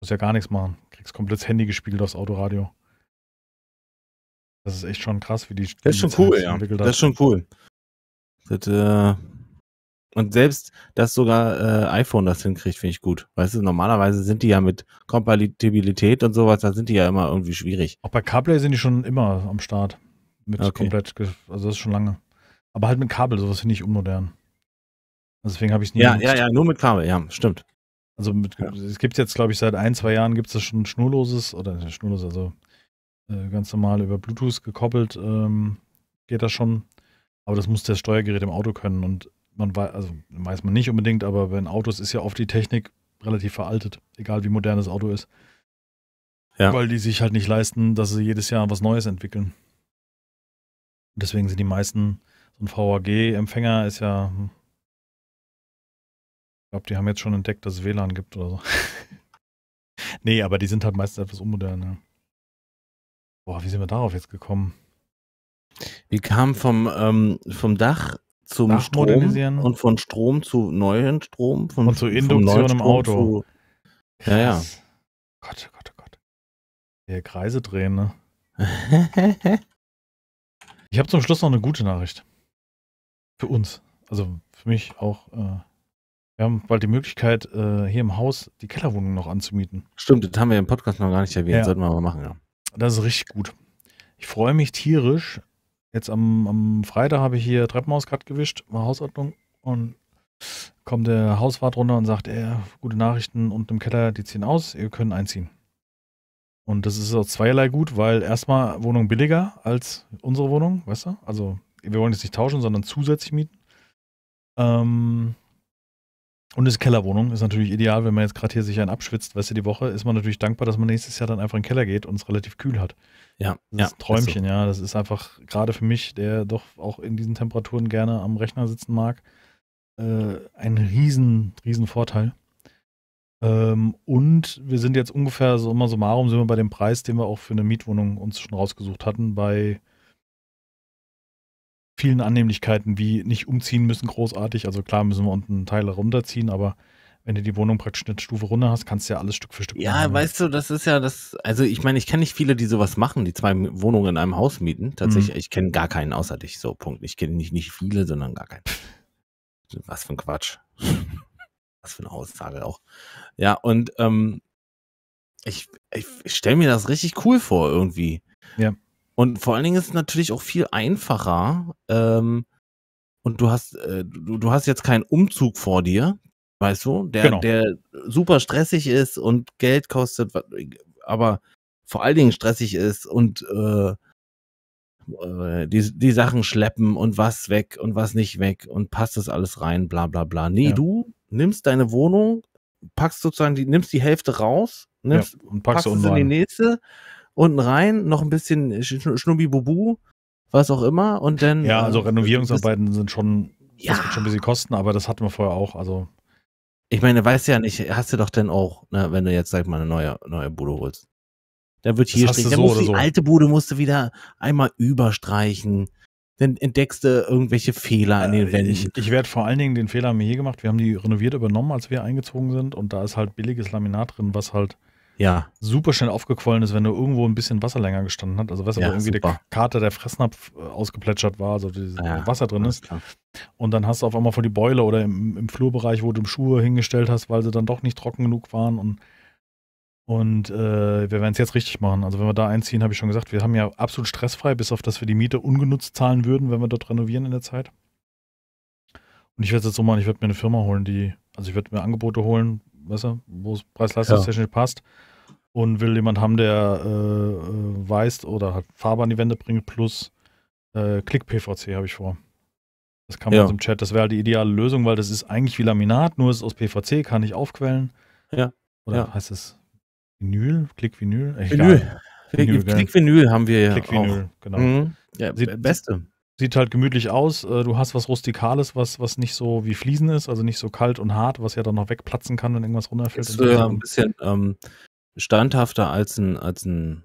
musst ja gar nichts machen. Kriegst komplett das Handy gespiegelt aufs Autoradio. Das ist echt schon krass, wie die. Das ist schon cool, ja. Das ist schon cool. Das, äh, und selbst, dass sogar äh, iPhone das hinkriegt, finde ich gut. Weißt du, normalerweise sind die ja mit Kompatibilität und sowas, da sind die ja immer irgendwie schwierig. Auch bei CarPlay sind die schon immer am Start. Mit okay. komplett, also das ist schon lange. Aber halt mit Kabel, sowas finde ich unmodern. Also deswegen habe ich es nie. Ja, ja, ja, nur mit Kabel, ja, stimmt. Also mit, ja. es gibt jetzt, glaube ich, seit ein, zwei Jahren gibt es schon schnurloses oder schnurlos, also äh, ganz normal über Bluetooth gekoppelt ähm, geht das schon. Aber das muss das Steuergerät im Auto können und man weiß, also weiß man nicht unbedingt, aber bei Autos ist ja oft die Technik relativ veraltet, egal wie modern das Auto ist. Ja. Weil die sich halt nicht leisten, dass sie jedes Jahr was Neues entwickeln. Deswegen sind die meisten, so ein vhg empfänger ist ja, hm. ich glaube, die haben jetzt schon entdeckt, dass es WLAN gibt oder so. nee, aber die sind halt meistens etwas unmodern. Boah, wie sind wir darauf jetzt gekommen? Wir kamen vom, ähm, vom Dach zum Strom und von Strom zu neuen Strom. Von, und zu Induktion im Auto. Zu, ja, ja. Gott, oh Gott, oh Gott. Hier Kreise drehen, ne? ich habe zum Schluss noch eine gute Nachricht. Für uns. Also für mich auch. Äh, wir haben bald die Möglichkeit, äh, hier im Haus die Kellerwohnung noch anzumieten. Stimmt, das haben wir im Podcast noch gar nicht erwähnt. Ja. Sollten wir aber machen, ja. Das ist richtig gut. Ich freue mich tierisch, Jetzt am, am Freitag habe ich hier Treppenhaus gerade gewischt, war Hausordnung und kommt der Hauswart runter und sagt, ey, gute Nachrichten unten im Keller, die ziehen aus, ihr könnt einziehen. Und das ist auch zweierlei gut, weil erstmal Wohnung billiger als unsere Wohnung, weißt du? Also wir wollen jetzt nicht tauschen, sondern zusätzlich mieten. Ähm, und das Kellerwohnung ist natürlich ideal, wenn man jetzt gerade hier sich einen abschwitzt, weißt du, die Woche, ist man natürlich dankbar, dass man nächstes Jahr dann einfach in den Keller geht und es relativ kühl hat. Ja. Das ja, Träumchen, so. ja. Das ist einfach gerade für mich, der doch auch in diesen Temperaturen gerne am Rechner sitzen mag, äh, ein riesen, riesen Vorteil. Ähm, und wir sind jetzt ungefähr so immer so summarum, sind wir bei dem Preis, den wir auch für eine Mietwohnung uns schon rausgesucht hatten, bei vielen Annehmlichkeiten wie nicht umziehen müssen, großartig. Also klar müssen wir unten Teile runterziehen, aber wenn du die Wohnung praktisch eine Stufe runter hast, kannst du ja alles Stück für Stück. Ja, machen. Ne? weißt du, das ist ja das, also ich meine, ich kenne nicht viele, die sowas machen, die zwei Wohnungen in einem Haus mieten. Tatsächlich, mhm. ich kenne gar keinen außer dich, so Punkt. Ich kenne nicht, nicht viele, sondern gar keinen. Was für ein Quatsch. Was für eine Aussage auch. Ja, und ähm, ich, ich stelle mir das richtig cool vor irgendwie. Ja. Und vor allen Dingen ist es natürlich auch viel einfacher. Ähm, und du hast, äh, du, du hast jetzt keinen Umzug vor dir, weißt du, der, genau. der super stressig ist und Geld kostet, aber vor allen Dingen stressig ist und äh, äh, die, die Sachen schleppen und was weg und was nicht weg und passt das alles rein, bla bla bla. Nee, ja. du nimmst deine Wohnung, packst sozusagen, die, nimmst die Hälfte raus, nimmst, ja, und packst, packst es in die nächste unten rein, noch ein bisschen Schnubbi-Bubu, was auch immer und dann. Ja, also ähm, Renovierungsarbeiten das, sind schon, ja. das schon ein bisschen Kosten, aber das hatten wir vorher auch. Also. Ich meine, weißt ja nicht, hast du doch dann auch, ne, wenn du jetzt, sag mal, eine neue, neue Bude holst. Dann wird hier stehen. so die so. alte Bude musst du wieder einmal überstreichen. Dann entdeckst du irgendwelche Fehler äh, an den äh, Wänden. Ich, ich werde vor allen Dingen den Fehler haben wir hier gemacht. Wir haben die renoviert übernommen, als wir eingezogen sind. Und da ist halt billiges Laminat drin, was halt ja. super schnell aufgequollen ist, wenn du irgendwo ein bisschen Wasser länger gestanden hat. Also weißt du, ja, irgendwie super. der Kater, der Fressnapf äh, ausgeplätschert war, also dieses ja, Wasser drin ist. Klar. Und dann hast du auf einmal vor die Beule oder im, im Flurbereich, wo du Schuhe hingestellt hast, weil sie dann doch nicht trocken genug waren und und äh, wir werden es jetzt richtig machen. Also wenn wir da einziehen, habe ich schon gesagt, wir haben ja absolut stressfrei, bis auf dass wir die Miete ungenutzt zahlen würden, wenn wir dort renovieren in der Zeit. Und ich werde es jetzt so machen, ich werde mir eine Firma holen, die, also ich werde mir Angebote holen, weißt du, wo es preis-leistungstechnisch ja. passt und will jemand haben, der äh, weist oder hat Farbe an die Wände bringt, plus äh, Klick-PVC habe ich vor. Das kann man ja. im Chat, das wäre halt die ideale Lösung, weil das ist eigentlich wie Laminat, nur ist es aus PVC, kann ich aufquellen. Ja. Oder ja. heißt es Vinyl? Klick-Vinyl? Äh, vinyl. Vinyl klick vinyl haben wir ja. Klick-Vinyl, genau. Mhm. Ja, sieht, beste. Sieht halt gemütlich aus. Äh, du hast was Rustikales, was, was nicht so wie Fliesen ist, also nicht so kalt und hart, was ja dann noch wegplatzen kann, wenn irgendwas runterfällt. Ist, äh, ein bisschen ähm, standhafter als ein, als ein,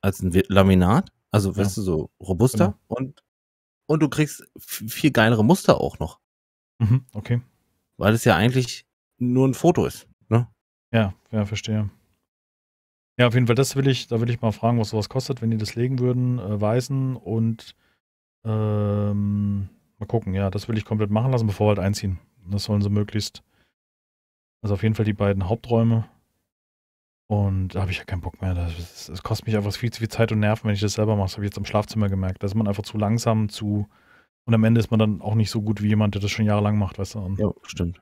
als ein Laminat. Also, weißt ja. du, so robuster genau. und, und du kriegst viel geilere Muster auch noch. Mhm, okay. Weil es ja eigentlich nur ein Foto ist, ne? Ja, ja, verstehe. Ja, auf jeden Fall, das will ich, da will ich mal fragen, was sowas kostet, wenn die das legen würden, äh, weißen und ähm, mal gucken, ja, das will ich komplett machen lassen, bevor wir halt einziehen. Das sollen sie möglichst, also auf jeden Fall die beiden Haupträume und da habe ich ja keinen Bock mehr. Das, das, kostet mich einfach viel zu viel Zeit und Nerven, wenn ich das selber mache. Das habe ich jetzt im Schlafzimmer gemerkt. Da ist man einfach zu langsam, zu. Und am Ende ist man dann auch nicht so gut wie jemand, der das schon jahrelang macht, weißt du? Und ja, stimmt.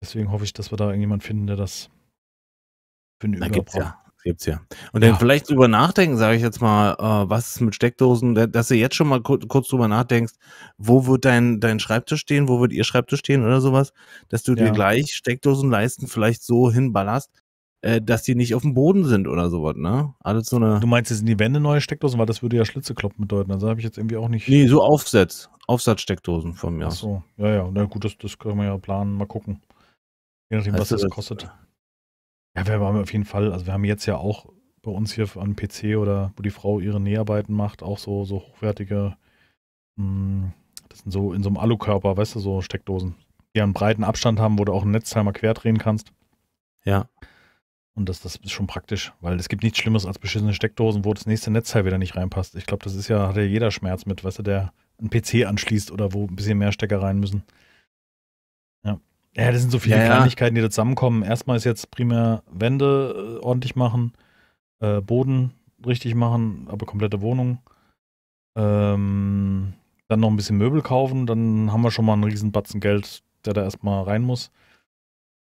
Deswegen hoffe ich, dass wir da irgendjemand finden, der das für eine da gibt's ja. Gibt's ja. Und dann ja. vielleicht drüber nachdenken, sage ich jetzt mal, äh, was ist mit Steckdosen, dass du jetzt schon mal kurz, kurz drüber nachdenkst, wo wird dein, dein Schreibtisch stehen, wo wird ihr Schreibtisch stehen oder sowas, dass du ja. dir gleich Steckdosenleisten vielleicht so hinballerst, äh, dass die nicht auf dem Boden sind oder sowas, ne? Alles so eine. Du meinst, jetzt sind die Wände neue Steckdosen, weil das würde ja Schlitzekloppen bedeuten. Also habe ich jetzt irgendwie auch nicht. Nee, so Aufsatz. Aufsatzsteckdosen von mir. Ach so, ja, ja. Na gut, das, das können wir ja planen, mal gucken. Je nachdem, was also das, das kostet. Ja, wir haben auf jeden Fall, also wir haben jetzt ja auch bei uns hier am PC oder wo die Frau ihre Näharbeiten macht, auch so, so hochwertige, mh, hm, das sind so in so einem Alukörper, weißt du, so Steckdosen, die einen breiten Abstand haben, wo du auch ein Netzteil mal querdrehen kannst. Ja. Und das, das ist schon praktisch, weil es gibt nichts Schlimmes als beschissene Steckdosen, wo das nächste Netzteil wieder nicht reinpasst. Ich glaube, das ist ja, hat ja jeder Schmerz mit, weißt du, der einen PC anschließt oder wo ein bisschen mehr Stecker rein müssen. Ja. Ja, das sind so viele ja, Kleinigkeiten, die da zusammenkommen. Erstmal ist jetzt primär Wände äh, ordentlich machen, äh, Boden richtig machen, aber komplette Wohnung. Ähm, dann noch ein bisschen Möbel kaufen, dann haben wir schon mal einen riesen Batzen Geld, der da erstmal rein muss.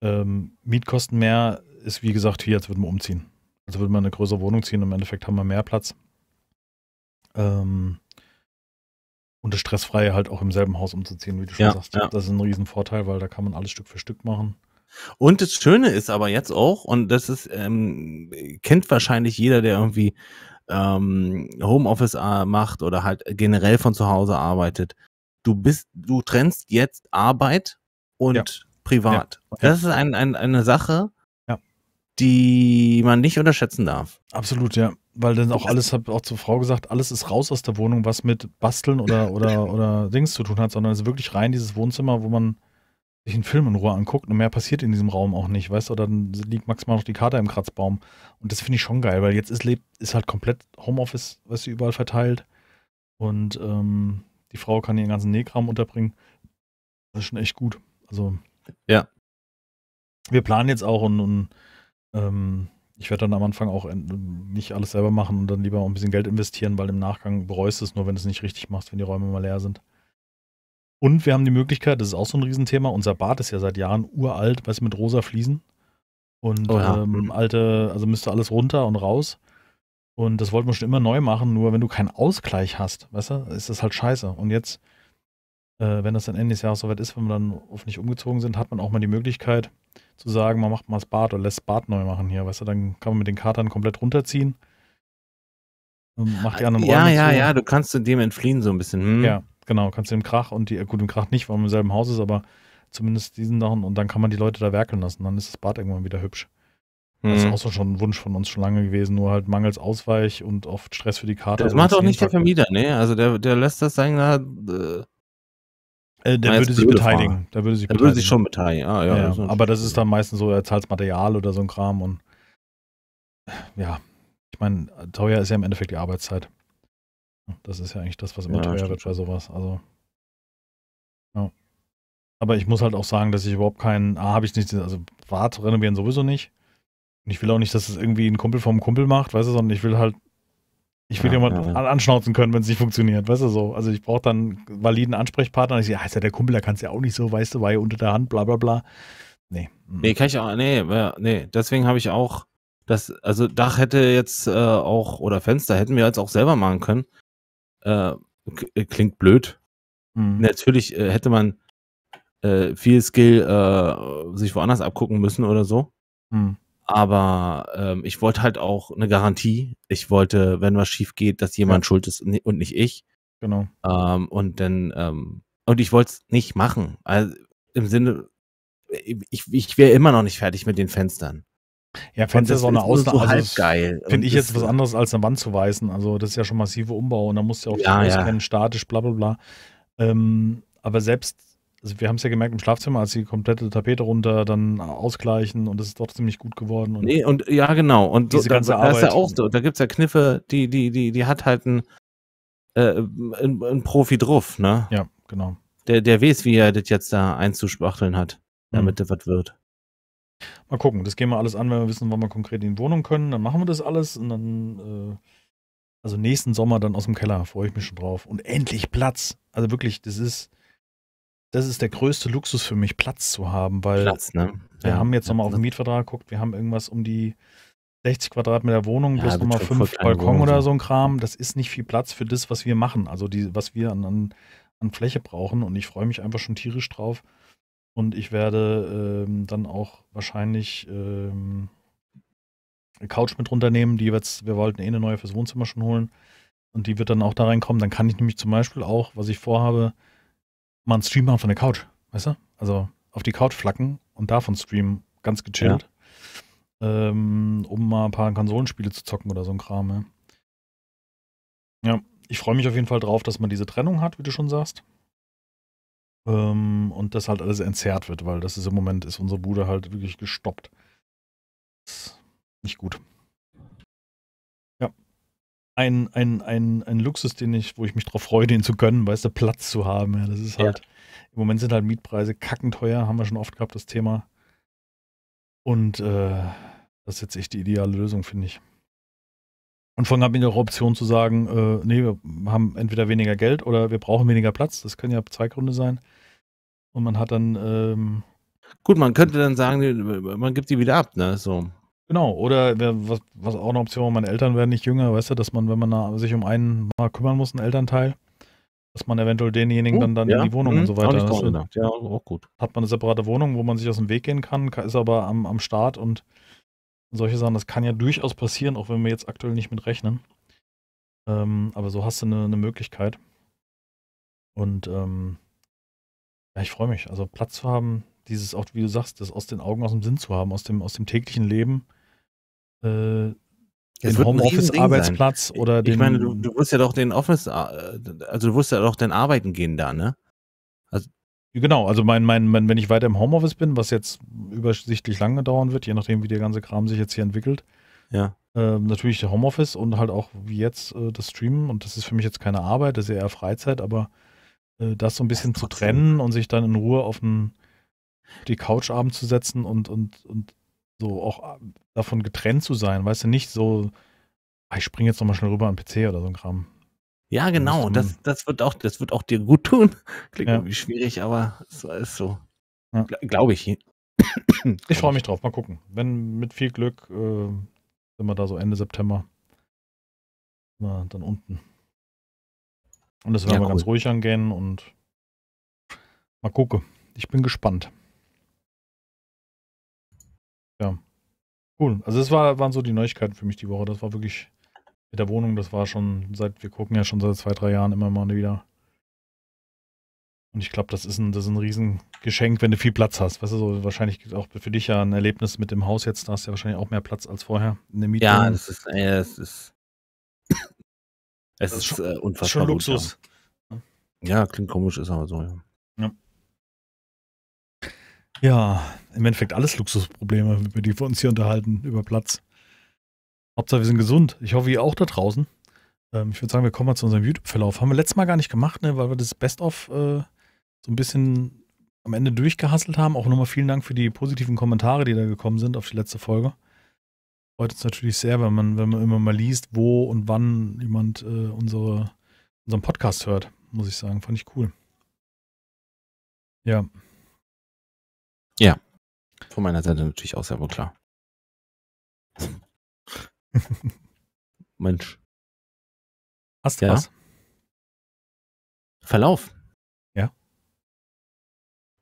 Ähm, Mietkosten mehr ist wie gesagt hier, jetzt würden man umziehen. Also würde man eine größere Wohnung ziehen, im Endeffekt haben wir mehr Platz. Ähm, und das Stressfreie halt auch im selben Haus umzuziehen, wie du schon ja, sagst. Ja. Das ist ein Riesenvorteil, weil da kann man alles Stück für Stück machen. Und das Schöne ist aber jetzt auch, und das ist, ähm, kennt wahrscheinlich jeder, der irgendwie ähm, Homeoffice äh, macht oder halt generell von zu Hause arbeitet. Du bist, du trennst jetzt Arbeit und ja. privat. Ja. Das ist ein, ein, eine Sache, die man nicht unterschätzen darf. Absolut, ja. Weil dann auch also alles, habe auch zur Frau gesagt, alles ist raus aus der Wohnung, was mit Basteln oder, oder, oder Dings zu tun hat, sondern es ist wirklich rein dieses Wohnzimmer, wo man sich einen Film in Ruhe anguckt und mehr passiert in diesem Raum auch nicht, weißt du? Oder Dann liegt maximal noch die Karte im Kratzbaum. Und das finde ich schon geil, weil jetzt ist, ist halt komplett Homeoffice, weißt du, überall verteilt. Und ähm, die Frau kann ihren ganzen Nähkram unterbringen. Das ist schon echt gut. Also. Ja. Wir planen jetzt auch und, und ähm, ich werde dann am Anfang auch nicht alles selber machen und dann lieber auch ein bisschen Geld investieren, weil im Nachgang bereust du es nur, wenn du es nicht richtig machst, wenn die Räume mal leer sind. Und wir haben die Möglichkeit, das ist auch so ein Riesenthema, unser Bad ist ja seit Jahren uralt, weißt du, mit rosa Fliesen. Und oh ja. ähm, alte, also müsste alles runter und raus. Und das wollten wir schon immer neu machen, nur wenn du keinen Ausgleich hast, weißt du, ist das halt scheiße. Und jetzt, äh, wenn das dann Ende des Jahres soweit ist, wenn wir dann hoffentlich umgezogen sind, hat man auch mal die Möglichkeit, zu sagen, man macht mal das Bad oder lässt das Bad neu machen hier, weißt du, dann kann man mit den Katern komplett runterziehen. Und macht die anderen Ja, Räume ja, zu. ja, du kannst dem entfliehen so ein bisschen. Hm. Ja, genau, kannst dem Krach und die, gut, dem Krach nicht, weil man im selben Haus ist, aber zumindest diesen Sachen und dann kann man die Leute da werkeln lassen, dann ist das Bad irgendwann wieder hübsch. Das ist hm. auch so schon ein Wunsch von uns schon lange gewesen, nur halt mangels Ausweich und oft Stress für die Karte. Das macht auch nicht der Vermieter, ne? Also der, der lässt das sein, äh, äh, der, ah, würde sich beteiligen. der würde sich der würde sich schon beteiligen, ah, ja. ja das aber das ist dann meistens so, er zahlt Material oder so ein Kram und ja, ich meine, teuer ist ja im Endeffekt die Arbeitszeit. Das ist ja eigentlich das, was immer ja, teuer stimmt. wird bei sowas. Also. Ja. Aber ich muss halt auch sagen, dass ich überhaupt keinen, A, habe ich nicht, also Bad renovieren sowieso nicht. Und ich will auch nicht, dass es das irgendwie ein Kumpel vom Kumpel macht, weißt du, sondern ich will halt ich will ja, jemanden ja, ja. anschnauzen können, wenn es nicht funktioniert, weißt du so. Also ich brauche dann einen validen Ansprechpartner. Ich sehe, ja, ist ja der Kumpel, da kannst du ja auch nicht so, weißt du, war ja unter der Hand, bla bla bla. Nee. Mm. Nee, kann ich auch, nee, nee. Deswegen habe ich auch, das, also Dach hätte jetzt äh, auch, oder Fenster hätten wir jetzt auch selber machen können. Äh, äh klingt blöd. Mhm. Natürlich äh, hätte man äh, viel Skill äh, sich woanders abgucken müssen oder so. Mhm. Aber ähm, ich wollte halt auch eine Garantie. Ich wollte, wenn was schief geht, dass jemand ja. schuld ist und nicht ich. Genau. Ähm, und dann, ähm, und ich wollte es nicht machen. Also im Sinne, ich, ich wäre immer noch nicht fertig mit den Fenstern. Ja, Fenster ist auch eine Ausnahme. So also geil. Finde ich jetzt was anderes als eine Wand zu weisen. Also, das ist ja schon massive Umbau und da musst du ja auch ja, auskennen, ja. statisch, bla bla bla. Ähm, aber selbst also wir haben es ja gemerkt im Schlafzimmer, als die komplette Tapete runter dann ausgleichen und es ist doch ziemlich gut geworden. Und nee, und ja, genau. Und diese so, ganze da, da Arbeit. Ist ja auch, so, da gibt es ja Kniffe, die, die, die, die hat halt ein, äh, ein, ein Profi drauf, ne? Ja, genau. Der, der weiß, wie er das jetzt da einzuspachteln hat, damit mhm. das was wird. Mal gucken, das gehen wir alles an, wenn wir wissen, wann wir konkret in die Wohnung können. Dann machen wir das alles und dann, äh, also nächsten Sommer dann aus dem Keller, freue ich mich schon drauf. Und endlich Platz. Also wirklich, das ist das ist der größte Luxus für mich, Platz zu haben, weil Platz, ne? wir ja, haben jetzt ja, nochmal auf den Mietvertrag geguckt, wir haben irgendwas um die 60 Quadratmeter Wohnung, ja, nochmal fünf Balkon oder so ein Kram. Das ist nicht viel Platz für das, was wir machen, also die, was wir an, an, an Fläche brauchen. Und ich freue mich einfach schon tierisch drauf. Und ich werde ähm, dann auch wahrscheinlich ähm, eine Couch mit runternehmen, die jetzt, wir wollten eh eine neue fürs Wohnzimmer schon holen. Und die wird dann auch da reinkommen. Dann kann ich nämlich zum Beispiel auch, was ich vorhabe, mal einen Stream machen von der Couch, weißt du? Also auf die Couch flacken und davon streamen, ganz gechillt. Ja. Ähm, um mal ein paar Konsolenspiele zu zocken oder so ein Kram. Ja, ja ich freue mich auf jeden Fall drauf, dass man diese Trennung hat, wie du schon sagst. Ähm, und dass halt alles entzerrt wird, weil das ist im Moment, ist unsere Bude halt wirklich gestoppt. Das Ist nicht gut ein, ein, ein, ein Luxus, den ich, wo ich mich drauf freue, den zu können, weißt du, Platz zu haben. Ja, das ist halt, ja. im Moment sind halt Mietpreise kackenteuer, haben wir schon oft gehabt, das Thema. Und äh, das ist jetzt echt die ideale Lösung, finde ich. Und vorhin habe ich auch Option zu sagen, äh, nee, wir haben entweder weniger Geld oder wir brauchen weniger Platz. Das können ja zwei Gründe sein. Und man hat dann. Ähm, Gut, man könnte dann sagen, man gibt die wieder ab, ne? So. Genau, oder was, was auch eine Option meine Eltern werden nicht jünger, weißt du, dass man, wenn man sich um einen mal kümmern muss, einen Elternteil, dass man eventuell denjenigen oh, dann, dann ja. in die Wohnung mhm, und so weiter. Auch nicht ja, auch gut. Hat man eine separate Wohnung, wo man sich aus dem Weg gehen kann, ist aber am, am Start und solche Sachen, das kann ja durchaus passieren, auch wenn wir jetzt aktuell nicht mit rechnen. Ähm, aber so hast du eine, eine Möglichkeit. Und ähm, ja, ich freue mich. Also Platz zu haben, dieses auch, wie du sagst, das aus den Augen, aus dem Sinn zu haben, aus dem, aus dem täglichen Leben äh, den Homeoffice-Arbeitsplatz oder den. Ich meine, du, du wirst ja doch den Office, äh, also du wirst ja doch den Arbeiten gehen da, ne? Also genau, also mein, mein, mein, wenn ich weiter im Homeoffice bin, was jetzt übersichtlich lange dauern wird, je nachdem, wie der ganze Kram sich jetzt hier entwickelt. Ja. Ähm, natürlich der Homeoffice und halt auch wie jetzt äh, das Streamen und das ist für mich jetzt keine Arbeit, das ist eher Freizeit, aber äh, das so ein bisschen zu trennen und sich dann in Ruhe auf den, auf die Couch abends zu setzen und, und, und so auch äh, davon getrennt zu sein, weißt du, nicht so, ah, ich springe jetzt nochmal schnell rüber am PC oder so ein Kram. Ja, genau, das, das, wird auch, das wird auch dir gut tun. Klingt ja. irgendwie schwierig, aber es ist so. Ja. Glaube ich. Ich freue mich drauf, mal gucken. Wenn mit viel Glück äh, sind wir da so Ende September. Na, dann unten. Und das werden ja, wir cool. ganz ruhig angehen und mal gucken. Ich bin gespannt. Ja. Cool. Also das war, waren so die Neuigkeiten für mich die Woche. Das war wirklich mit der Wohnung, das war schon seit, wir gucken ja schon seit zwei, drei Jahren immer mal wieder. Und ich glaube, das ist ein, das ist ein Riesengeschenk, wenn du viel Platz hast. Weißt du, so wahrscheinlich auch für dich ja ein Erlebnis mit dem Haus jetzt. Da hast du ja wahrscheinlich auch mehr Platz als vorher in der Miete. Ja, das ist, äh, das ist, es das ist, schon, äh, unfassbar. Schon Luxus. Gut, ja. ja. klingt komisch, ist aber so, ja. ja. Ja, im Endeffekt alles Luxusprobleme, über die wir uns hier unterhalten, über Platz. Hauptsache, wir sind gesund. Ich hoffe, ihr auch da draußen. Ähm, ich würde sagen, wir kommen mal zu unserem YouTube-Verlauf. Haben wir letztes Mal gar nicht gemacht, ne, weil wir das Best-of äh, so ein bisschen am Ende durchgehasselt haben. Auch nochmal vielen Dank für die positiven Kommentare, die da gekommen sind auf die letzte Folge. Freut uns natürlich sehr, wenn man, wenn man immer mal liest, wo und wann jemand äh, unsere, unseren Podcast hört, muss ich sagen. Fand ich cool. Ja. Ja. Von meiner Seite natürlich auch sehr wohl klar. Mensch. Hast du ja. was? Verlauf. Ja.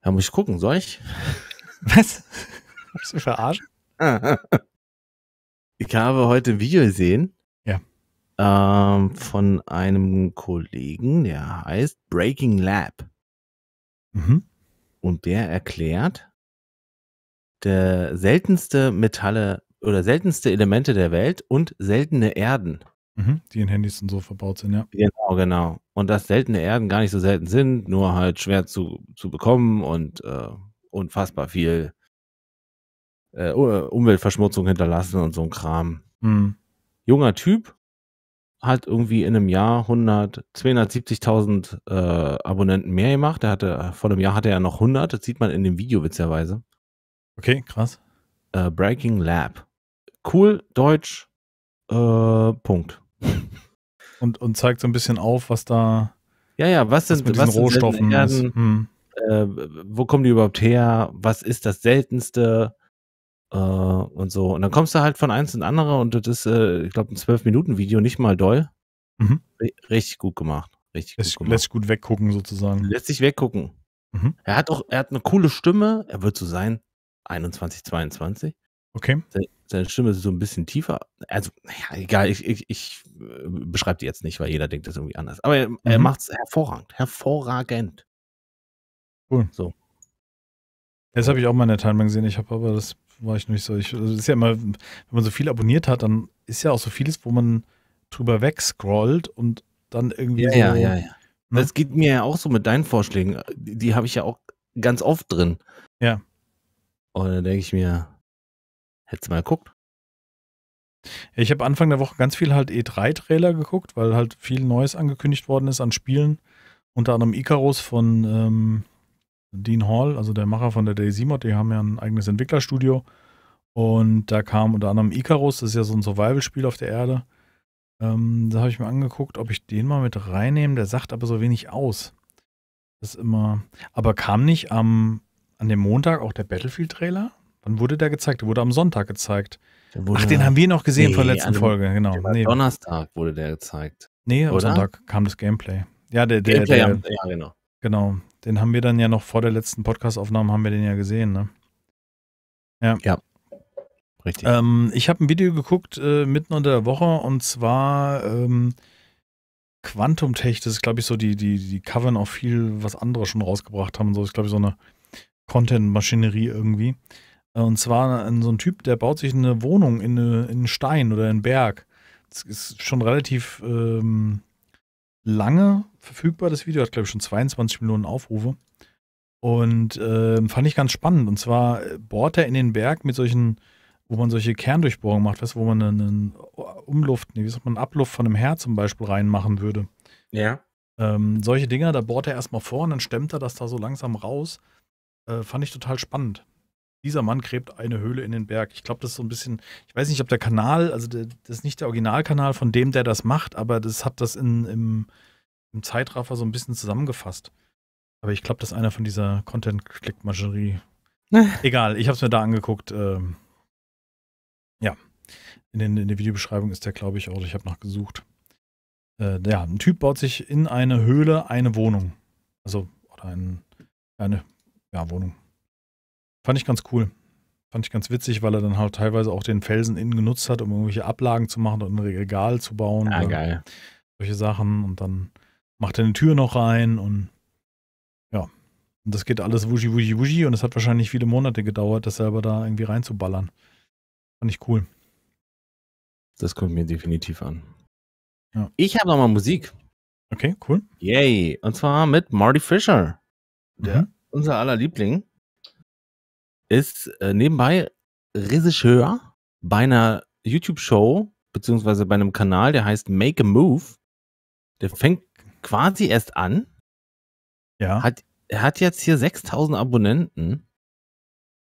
Da muss ich gucken, soll ich? Was? Bist du verarschen? Ich habe heute ein Video gesehen. Ja. Ähm, von einem Kollegen, der heißt Breaking Lab. Mhm. Und der erklärt, der seltenste Metalle oder seltenste Elemente der Welt und seltene Erden. Mhm, die in Handys und so verbaut sind, ja. Genau, genau. Und dass seltene Erden gar nicht so selten sind, nur halt schwer zu, zu bekommen und äh, unfassbar viel äh, Umweltverschmutzung hinterlassen und so ein Kram. Mhm. Junger Typ hat irgendwie in einem Jahr 100, 270.000 äh, Abonnenten mehr gemacht. Der hatte, vor einem Jahr hatte er noch 100, das sieht man in dem Video witzigerweise. Okay, krass. Äh, Breaking Lab. Cool, Deutsch, äh, Punkt. Und, und zeigt so ein bisschen auf, was da. Ja, ja, was sind was mit diesen Rohstoffen? hm. äh, wo kommen die überhaupt her? Was ist das Seltenste? Äh, und so. Und dann kommst du halt von eins in andere und das ist, äh, ich glaube, ein 12-Minuten-Video, nicht mal doll. Mhm. Richtig gut gemacht. Richtig lässt, gut gemacht. lässt sich gut weggucken, sozusagen. Lässt sich weggucken. Mhm. Er hat auch, er hat eine coole Stimme, er wird so sein, 21, 22. Okay. Seine Stimme ist so ein bisschen tiefer. Also, ja, egal, ich, ich, ich äh, beschreibe die jetzt nicht, weil jeder denkt das irgendwie anders. Aber er, mhm. er macht es hervorragend. Hervorragend. Cool. So. Jetzt habe ich auch mal in der Timeline gesehen. Ich habe aber, das war ich nicht so. Ich, also das ist ja immer, wenn man so viel abonniert hat, dann ist ja auch so vieles, wo man drüber wegscrollt und dann irgendwie. Ja, so, ja, ja, ja. Ne? Das geht mir ja auch so mit deinen Vorschlägen. Die, die habe ich ja auch ganz oft drin. Ja. Und dann denke ich mir, hättest du mal geguckt. Ich habe Anfang der Woche ganz viel halt E3-Trailer geguckt, weil halt viel Neues angekündigt worden ist an Spielen. Unter anderem Icarus von ähm, Dean Hall, also der Macher von der Daisy Mod. Die haben ja ein eigenes Entwicklerstudio. Und da kam unter anderem Icarus, das ist ja so ein Survival-Spiel auf der Erde. Ähm, da habe ich mir angeguckt, ob ich den mal mit reinnehme. Der sagt aber so wenig aus. Das ist immer. Aber kam nicht am an dem Montag auch der Battlefield-Trailer? Wann wurde der gezeigt? Der wurde am Sonntag gezeigt. Ach, den haben wir noch gesehen nee, von der letzten also, Folge, genau. Nee. Donnerstag wurde der gezeigt. Nee, am Sonntag kam das Gameplay. Ja, der, der, Gameplay der, am, ja, genau. Genau. Den haben wir dann ja noch vor der letzten Podcast-Aufnahme haben wir den ja gesehen, ne? Ja. Ja. Richtig. Ähm, ich habe ein Video geguckt äh, mitten unter der Woche und zwar ähm, Quantum Tech, das ist, glaube ich, so die, die, die Covern auch viel, was andere schon rausgebracht haben. So das ist, glaube ich, so eine Content-Maschinerie irgendwie. Äh, und zwar so ein Typ, der baut sich eine Wohnung in, eine, in einen Stein oder einen Berg. Das ist schon relativ ähm, lange verfügbar, das Video hat, glaube ich, schon 22 Millionen Aufrufe. Und äh, fand ich ganz spannend. Und zwar äh, bohrt er in den Berg mit solchen, wo man solche Kerndurchbohrungen macht, weißt, wo man eine Umluft, nee, wie sagt man, einen Abluft von einem Herd zum Beispiel reinmachen würde. Ja. Ähm, solche Dinger, da bohrt er erstmal vor und dann stemmt er das da so langsam raus. Äh, fand ich total spannend. Dieser Mann gräbt eine Höhle in den Berg. Ich glaube, das ist so ein bisschen, ich weiß nicht, ob der Kanal, also der, das ist nicht der Originalkanal von dem, der das macht, aber das hat das in, im, im Zeitraffer so ein bisschen zusammengefasst. Aber ich glaube, das ist einer von dieser Content-Klickmascherie. Egal, ich habe es mir da angeguckt. Ähm, ja, in, den, in, der Videobeschreibung ist der, glaube ich, auch, ich habe nachgesucht. Äh, ja, ein Typ baut sich in eine Höhle eine Wohnung. Also, oder ein, eine ja, Wohnung. Fand ich ganz cool. Fand ich ganz witzig, weil er dann halt teilweise auch den Felsen innen genutzt hat, um irgendwelche Ablagen zu machen und ein Regal zu bauen. Ah, geil. Solche Sachen. Und dann macht er eine Tür noch rein und ja. Und das geht alles wuschi, wuschi, wuschi. Und es hat wahrscheinlich viele Monate gedauert, das selber da irgendwie reinzuballern. Fand ich cool. Das kommt mir definitiv an. Ja. Ich habe nochmal Musik. Okay, cool. Yay. Und zwar mit Marty Fisher. Der mhm unser aller Liebling, ist äh, nebenbei Regisseur bei einer YouTube-Show, beziehungsweise bei einem Kanal, der heißt Make a Move. Der fängt quasi erst an. Ja. Hat, er hat jetzt hier 6000 Abonnenten.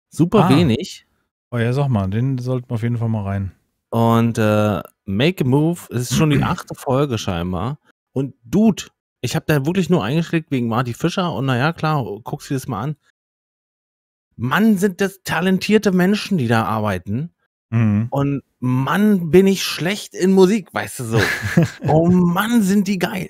Super ah. wenig. Oh ja, sag mal, den sollten wir auf jeden Fall mal rein. Und äh, Make a Move ist schon die achte Folge scheinbar. Und Dude, ich habe da wirklich nur eingeschlägt wegen Marty Fischer und naja, klar, guckst dir das mal an. Mann, sind das talentierte Menschen, die da arbeiten. Mhm. Und Mann, bin ich schlecht in Musik, weißt du so. oh Mann, sind die geil.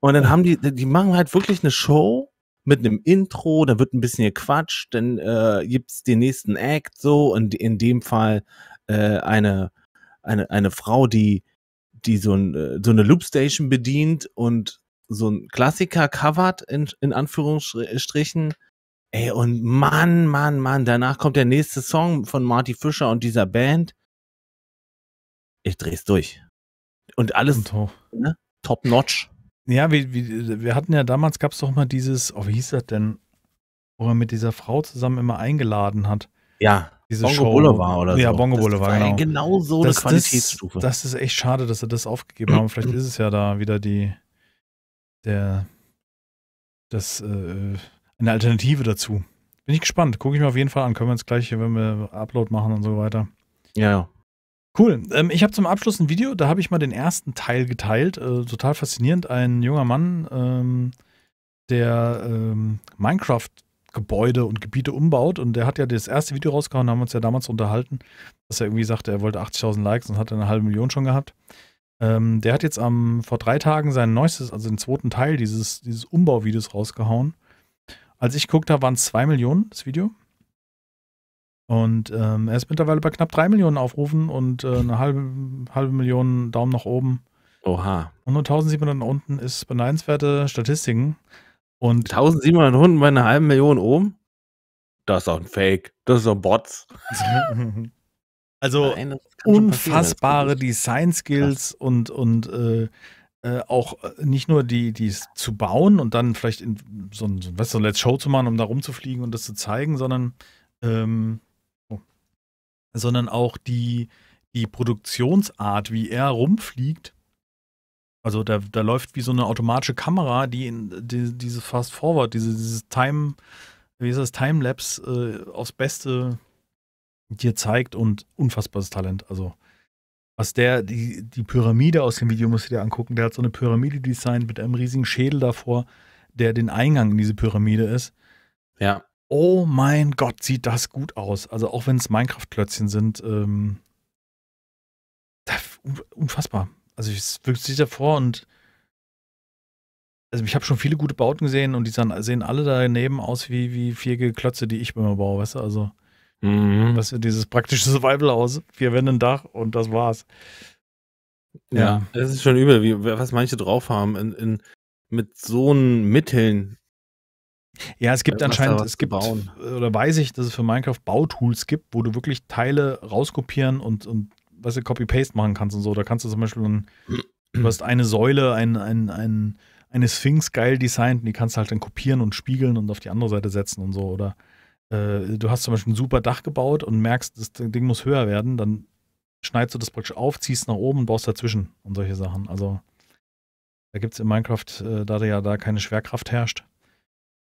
Und dann haben die, die machen halt wirklich eine Show mit einem Intro, da wird ein bisschen gequatscht, dann äh, gibt's den nächsten Act so und in dem Fall äh, eine, eine, eine Frau, die die so, ein, äh, so eine Loopstation bedient und so ein Klassiker covert, in, in Anführungsstrichen. Ey, und Mann, Mann, Mann, danach kommt der nächste Song von Marty Fischer und dieser Band. Ich dreh's durch. Und alles und ne? top notch. Ja, wir, wir, wir hatten ja damals, gab's doch mal dieses, oh, wie hieß das denn, wo er mit dieser Frau zusammen immer eingeladen hat. Ja diese Bongo Show. Boulevard oder so. Ja, Bongo das Boulevard, genau. genau so das, eine Qualitätsstufe. Das, das, ist echt schade, dass sie das aufgegeben haben. Vielleicht ist es ja da wieder die, der, das, äh, eine Alternative dazu. Bin ich gespannt. Gucke ich mir auf jeden Fall an. Können wir uns gleich, wenn wir Upload machen und so weiter. Ja, ja. Cool. Ähm, ich habe zum Abschluss ein Video, da habe ich mal den ersten Teil geteilt. Äh, total faszinierend. Ein junger Mann, ähm, der ähm, Minecraft Gebäude und Gebiete umbaut. Und der hat ja das erste Video rausgehauen, haben wir uns ja damals unterhalten, dass er irgendwie sagte, er wollte 80.000 Likes und hat eine halbe Million schon gehabt. Ähm, der hat jetzt am, vor drei Tagen sein neuestes, also den zweiten Teil dieses, dieses Umbauvideos rausgehauen. Als ich geguckt habe, waren es zwei Millionen, das Video. Und ähm, er ist mittlerweile bei knapp drei Millionen Aufrufen und äh, eine halbe, halbe Million Daumen nach oben. Oha. Und nur 1700 unten ist beneidenswerte Statistiken. Und 1700 Hunden bei einer halben Million oben? Das ist doch ein Fake. Das ist doch Bots. also Nein, unfassbare Design-Skills und, und äh, äh, auch äh, nicht nur die, die zu bauen und dann vielleicht in so ein, so, weißt Let's Show zu machen, um da rumzufliegen und das zu zeigen, sondern, ähm, oh, sondern auch die, die Produktionsart, wie er rumfliegt also da, da läuft wie so eine automatische Kamera, die, in, die diese Fast Forward, diese, dieses Time, wie ist das, Timelapse äh, aufs Beste dir zeigt und unfassbares Talent. Also was der, die, die Pyramide aus dem Video musst du dir angucken, der hat so eine Pyramide designt mit einem riesigen Schädel davor, der den Eingang in diese Pyramide ist. Ja. Oh mein Gott, sieht das gut aus. Also auch wenn es Minecraft-Klötzchen sind, ähm, unfassbar. Also ich wirklich sich davor und also ich habe schon viele gute Bauten gesehen und die sehen alle daneben aus wie, wie vier Klötze, die ich immer baue, weißt du? Also, mhm. weißt du, dieses praktische Survival aus, vier Wände, ein Dach und das war's. Ja. ja. Das ist schon übel, wie, was manche drauf haben, in, in mit so Mitteln. Ja, es gibt äh, anscheinend, es gibt, bauen. oder weiß ich, dass es für Minecraft Bautools gibt, wo du wirklich Teile rauskopieren und, und weißt du, Copy-Paste machen kannst und so. Da kannst du zum Beispiel, ein, du hast eine Säule, ein, ein, ein, eine Sphinx geil designt und die kannst du halt dann kopieren und spiegeln und auf die andere Seite setzen und so. Oder äh, du hast zum Beispiel ein super Dach gebaut und merkst, das Ding muss höher werden, dann schneidest du das praktisch auf, ziehst nach oben und baust dazwischen und solche Sachen. Also da gibt es in Minecraft, äh, da ja da keine Schwerkraft herrscht,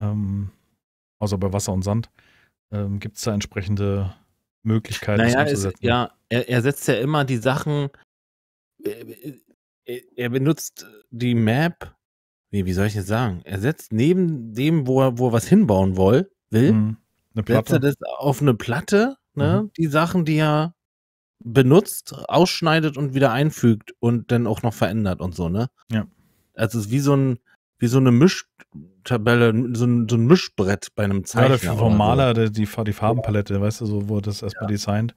ähm, außer bei Wasser und Sand, ähm, gibt es da entsprechende Möglichkeit, naja, das umzusetzen. Ist, ja, er, er setzt ja immer die Sachen, er, äh, äh, äh, er benutzt die Map, nee, wie soll ich jetzt sagen? Er setzt neben dem, wo er, wo er was hinbauen will, will mhm. setzt er das auf eine Platte, ne? Mhm. die Sachen, die er benutzt, ausschneidet und wieder einfügt und dann auch noch verändert und so, ne? Ja. Also es ist wie so ein, wie so eine Misch Tabelle, so ein, so ein Mischbrett bei einem Zeichner. Ja, vom Maler, so. die, die Farbenpalette, weißt du, so wurde das erstmal ja. designt.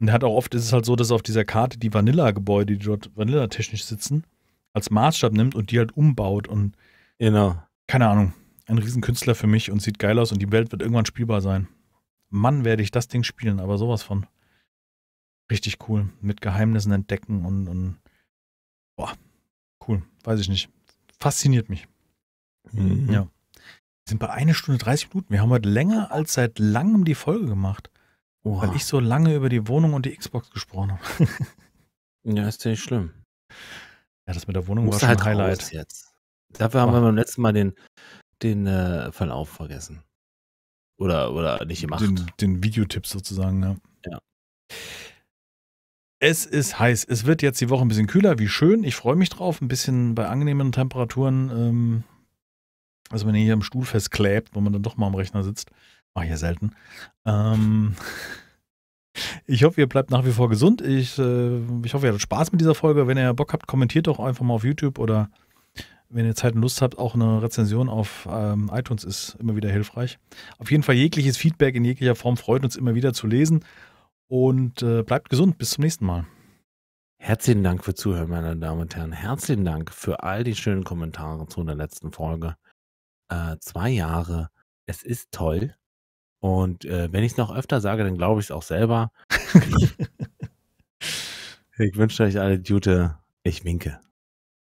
Und hat auch oft ist es halt so, dass auf dieser Karte die Vanilla-Gebäude, die dort vanillatechnisch sitzen, als Maßstab nimmt und die halt umbaut und genau. keine Ahnung, ein Riesenkünstler für mich und sieht geil aus und die Welt wird irgendwann spielbar sein. Mann, werde ich das Ding spielen, aber sowas von. Richtig cool. Mit Geheimnissen entdecken und, und boah, cool. Weiß ich nicht. Fasziniert mich. Mhm. Ja. Wir sind bei einer Stunde 30 Minuten. Wir haben heute länger als seit langem die Folge gemacht. Oha. Weil ich so lange über die Wohnung und die Xbox gesprochen habe. ja, ist ja nicht schlimm. Ja, das mit der Wohnung Musst war schon halt Highlight. Jetzt. Dafür haben oh. wir beim letzten Mal den, den äh, Verlauf vergessen. Oder, oder nicht gemacht. Den, den Videotipp sozusagen, ja. ja. Es ist heiß. Es wird jetzt die Woche ein bisschen kühler. Wie schön. Ich freue mich drauf. Ein bisschen bei angenehmen Temperaturen ähm, also wenn ihr hier am Stuhl festklebt, wo man dann doch mal am Rechner sitzt, mache ich ja selten. Ähm, ich hoffe, ihr bleibt nach wie vor gesund. Ich, äh, ich hoffe, ihr hattet Spaß mit dieser Folge. Wenn ihr Bock habt, kommentiert doch einfach mal auf YouTube oder wenn ihr Zeit und Lust habt, auch eine Rezension auf ähm, iTunes ist immer wieder hilfreich. Auf jeden Fall jegliches Feedback in jeglicher Form freut uns immer wieder zu lesen. Und äh, bleibt gesund. Bis zum nächsten Mal. Herzlichen Dank für Zuhören, meine Damen und Herren. Herzlichen Dank für all die schönen Kommentare zu der letzten Folge. Äh, zwei Jahre. Es ist toll. Und äh, wenn ich es noch öfter sage, dann glaube ich es auch selber. ich wünsche euch alle Jute. Ich winke.